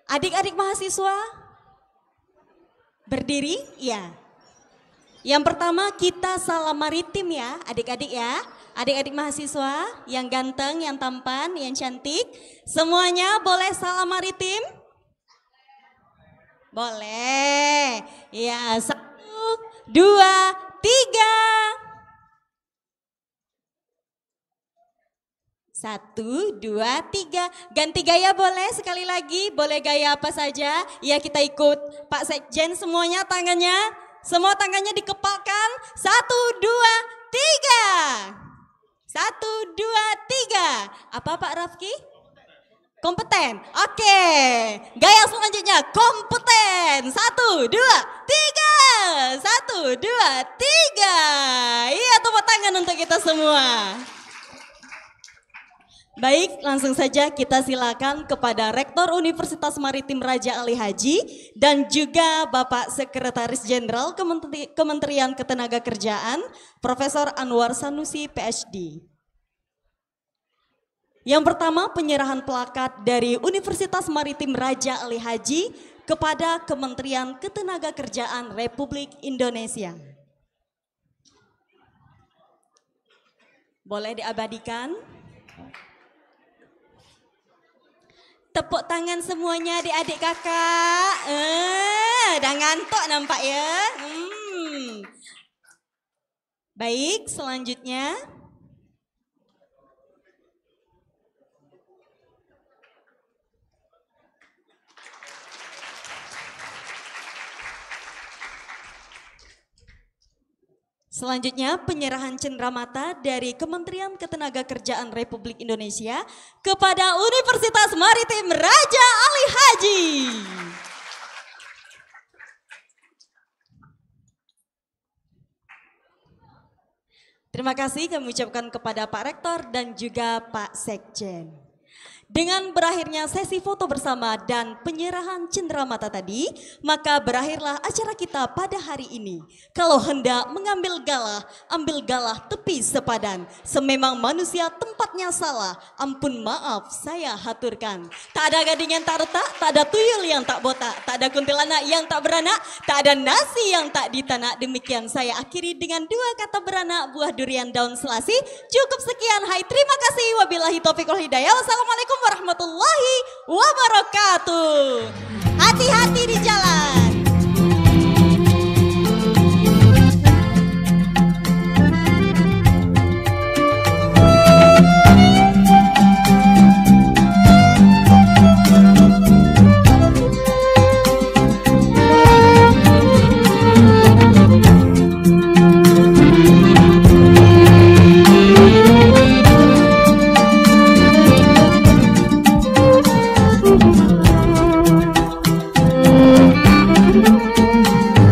Adik-adik mahasiswa berdiri? Ya. Yang pertama kita salam maritim ya, adik-adik ya. Adik-adik mahasiswa yang ganteng, yang tampan, yang cantik, semuanya boleh salam maritim? Boleh. Ya, satu, dua, tiga. Satu, dua, tiga. Ganti gaya boleh sekali lagi. Boleh gaya apa saja. Ya kita ikut Pak Sekjen semuanya tangannya. Semua tangannya dikepalkan Satu, dua, tiga. Satu, dua, tiga. Apa Pak Rafki? Kompeten. Oke. Gaya selanjutnya kompeten. Satu, dua, tiga. Satu, dua, tiga. Iya tepuk tangan untuk kita semua. Baik, langsung saja kita silakan kepada Rektor Universitas Maritim Raja Ali Haji dan juga Bapak Sekretaris Jenderal Kementerian Ketenagakerjaan, Profesor Anwar Sanusi, PhD. Yang pertama penyerahan plakat dari Universitas Maritim Raja Ali Haji kepada Kementerian Ketenagakerjaan Republik Indonesia. Boleh diabadikan? Tepuk tangan semuanya adik-adik kakak. Eh, dah ngantuk nampak ya. Hmm. Baik, selanjutnya. Selanjutnya penyerahan cenderamata dari Kementerian Ketenagakerjaan Republik Indonesia kepada Universitas Maritim Raja Ali Haji. Terima kasih kami ucapkan kepada Pak Rektor dan juga Pak Sekjen. Dengan berakhirnya sesi foto bersama dan penyerahan cendera mata tadi, maka berakhirlah acara kita pada hari ini. Kalau hendak mengambil galah, ambil galah tepi sepadan. Sememang manusia tempatnya salah, ampun maaf saya haturkan. Tak ada gading yang tak retak, tak ada tuyul yang tak botak, tak ada kuntilanak yang tak beranak, tak ada nasi yang tak ditanak. Demikian saya akhiri dengan dua kata beranak buah durian daun selasi. Cukup sekian, hai terima kasih. Wabillahi taufiq wal hidayah. Wassalamualaikum warahmatullahi wabarakatuh. Hati-hati di jalan.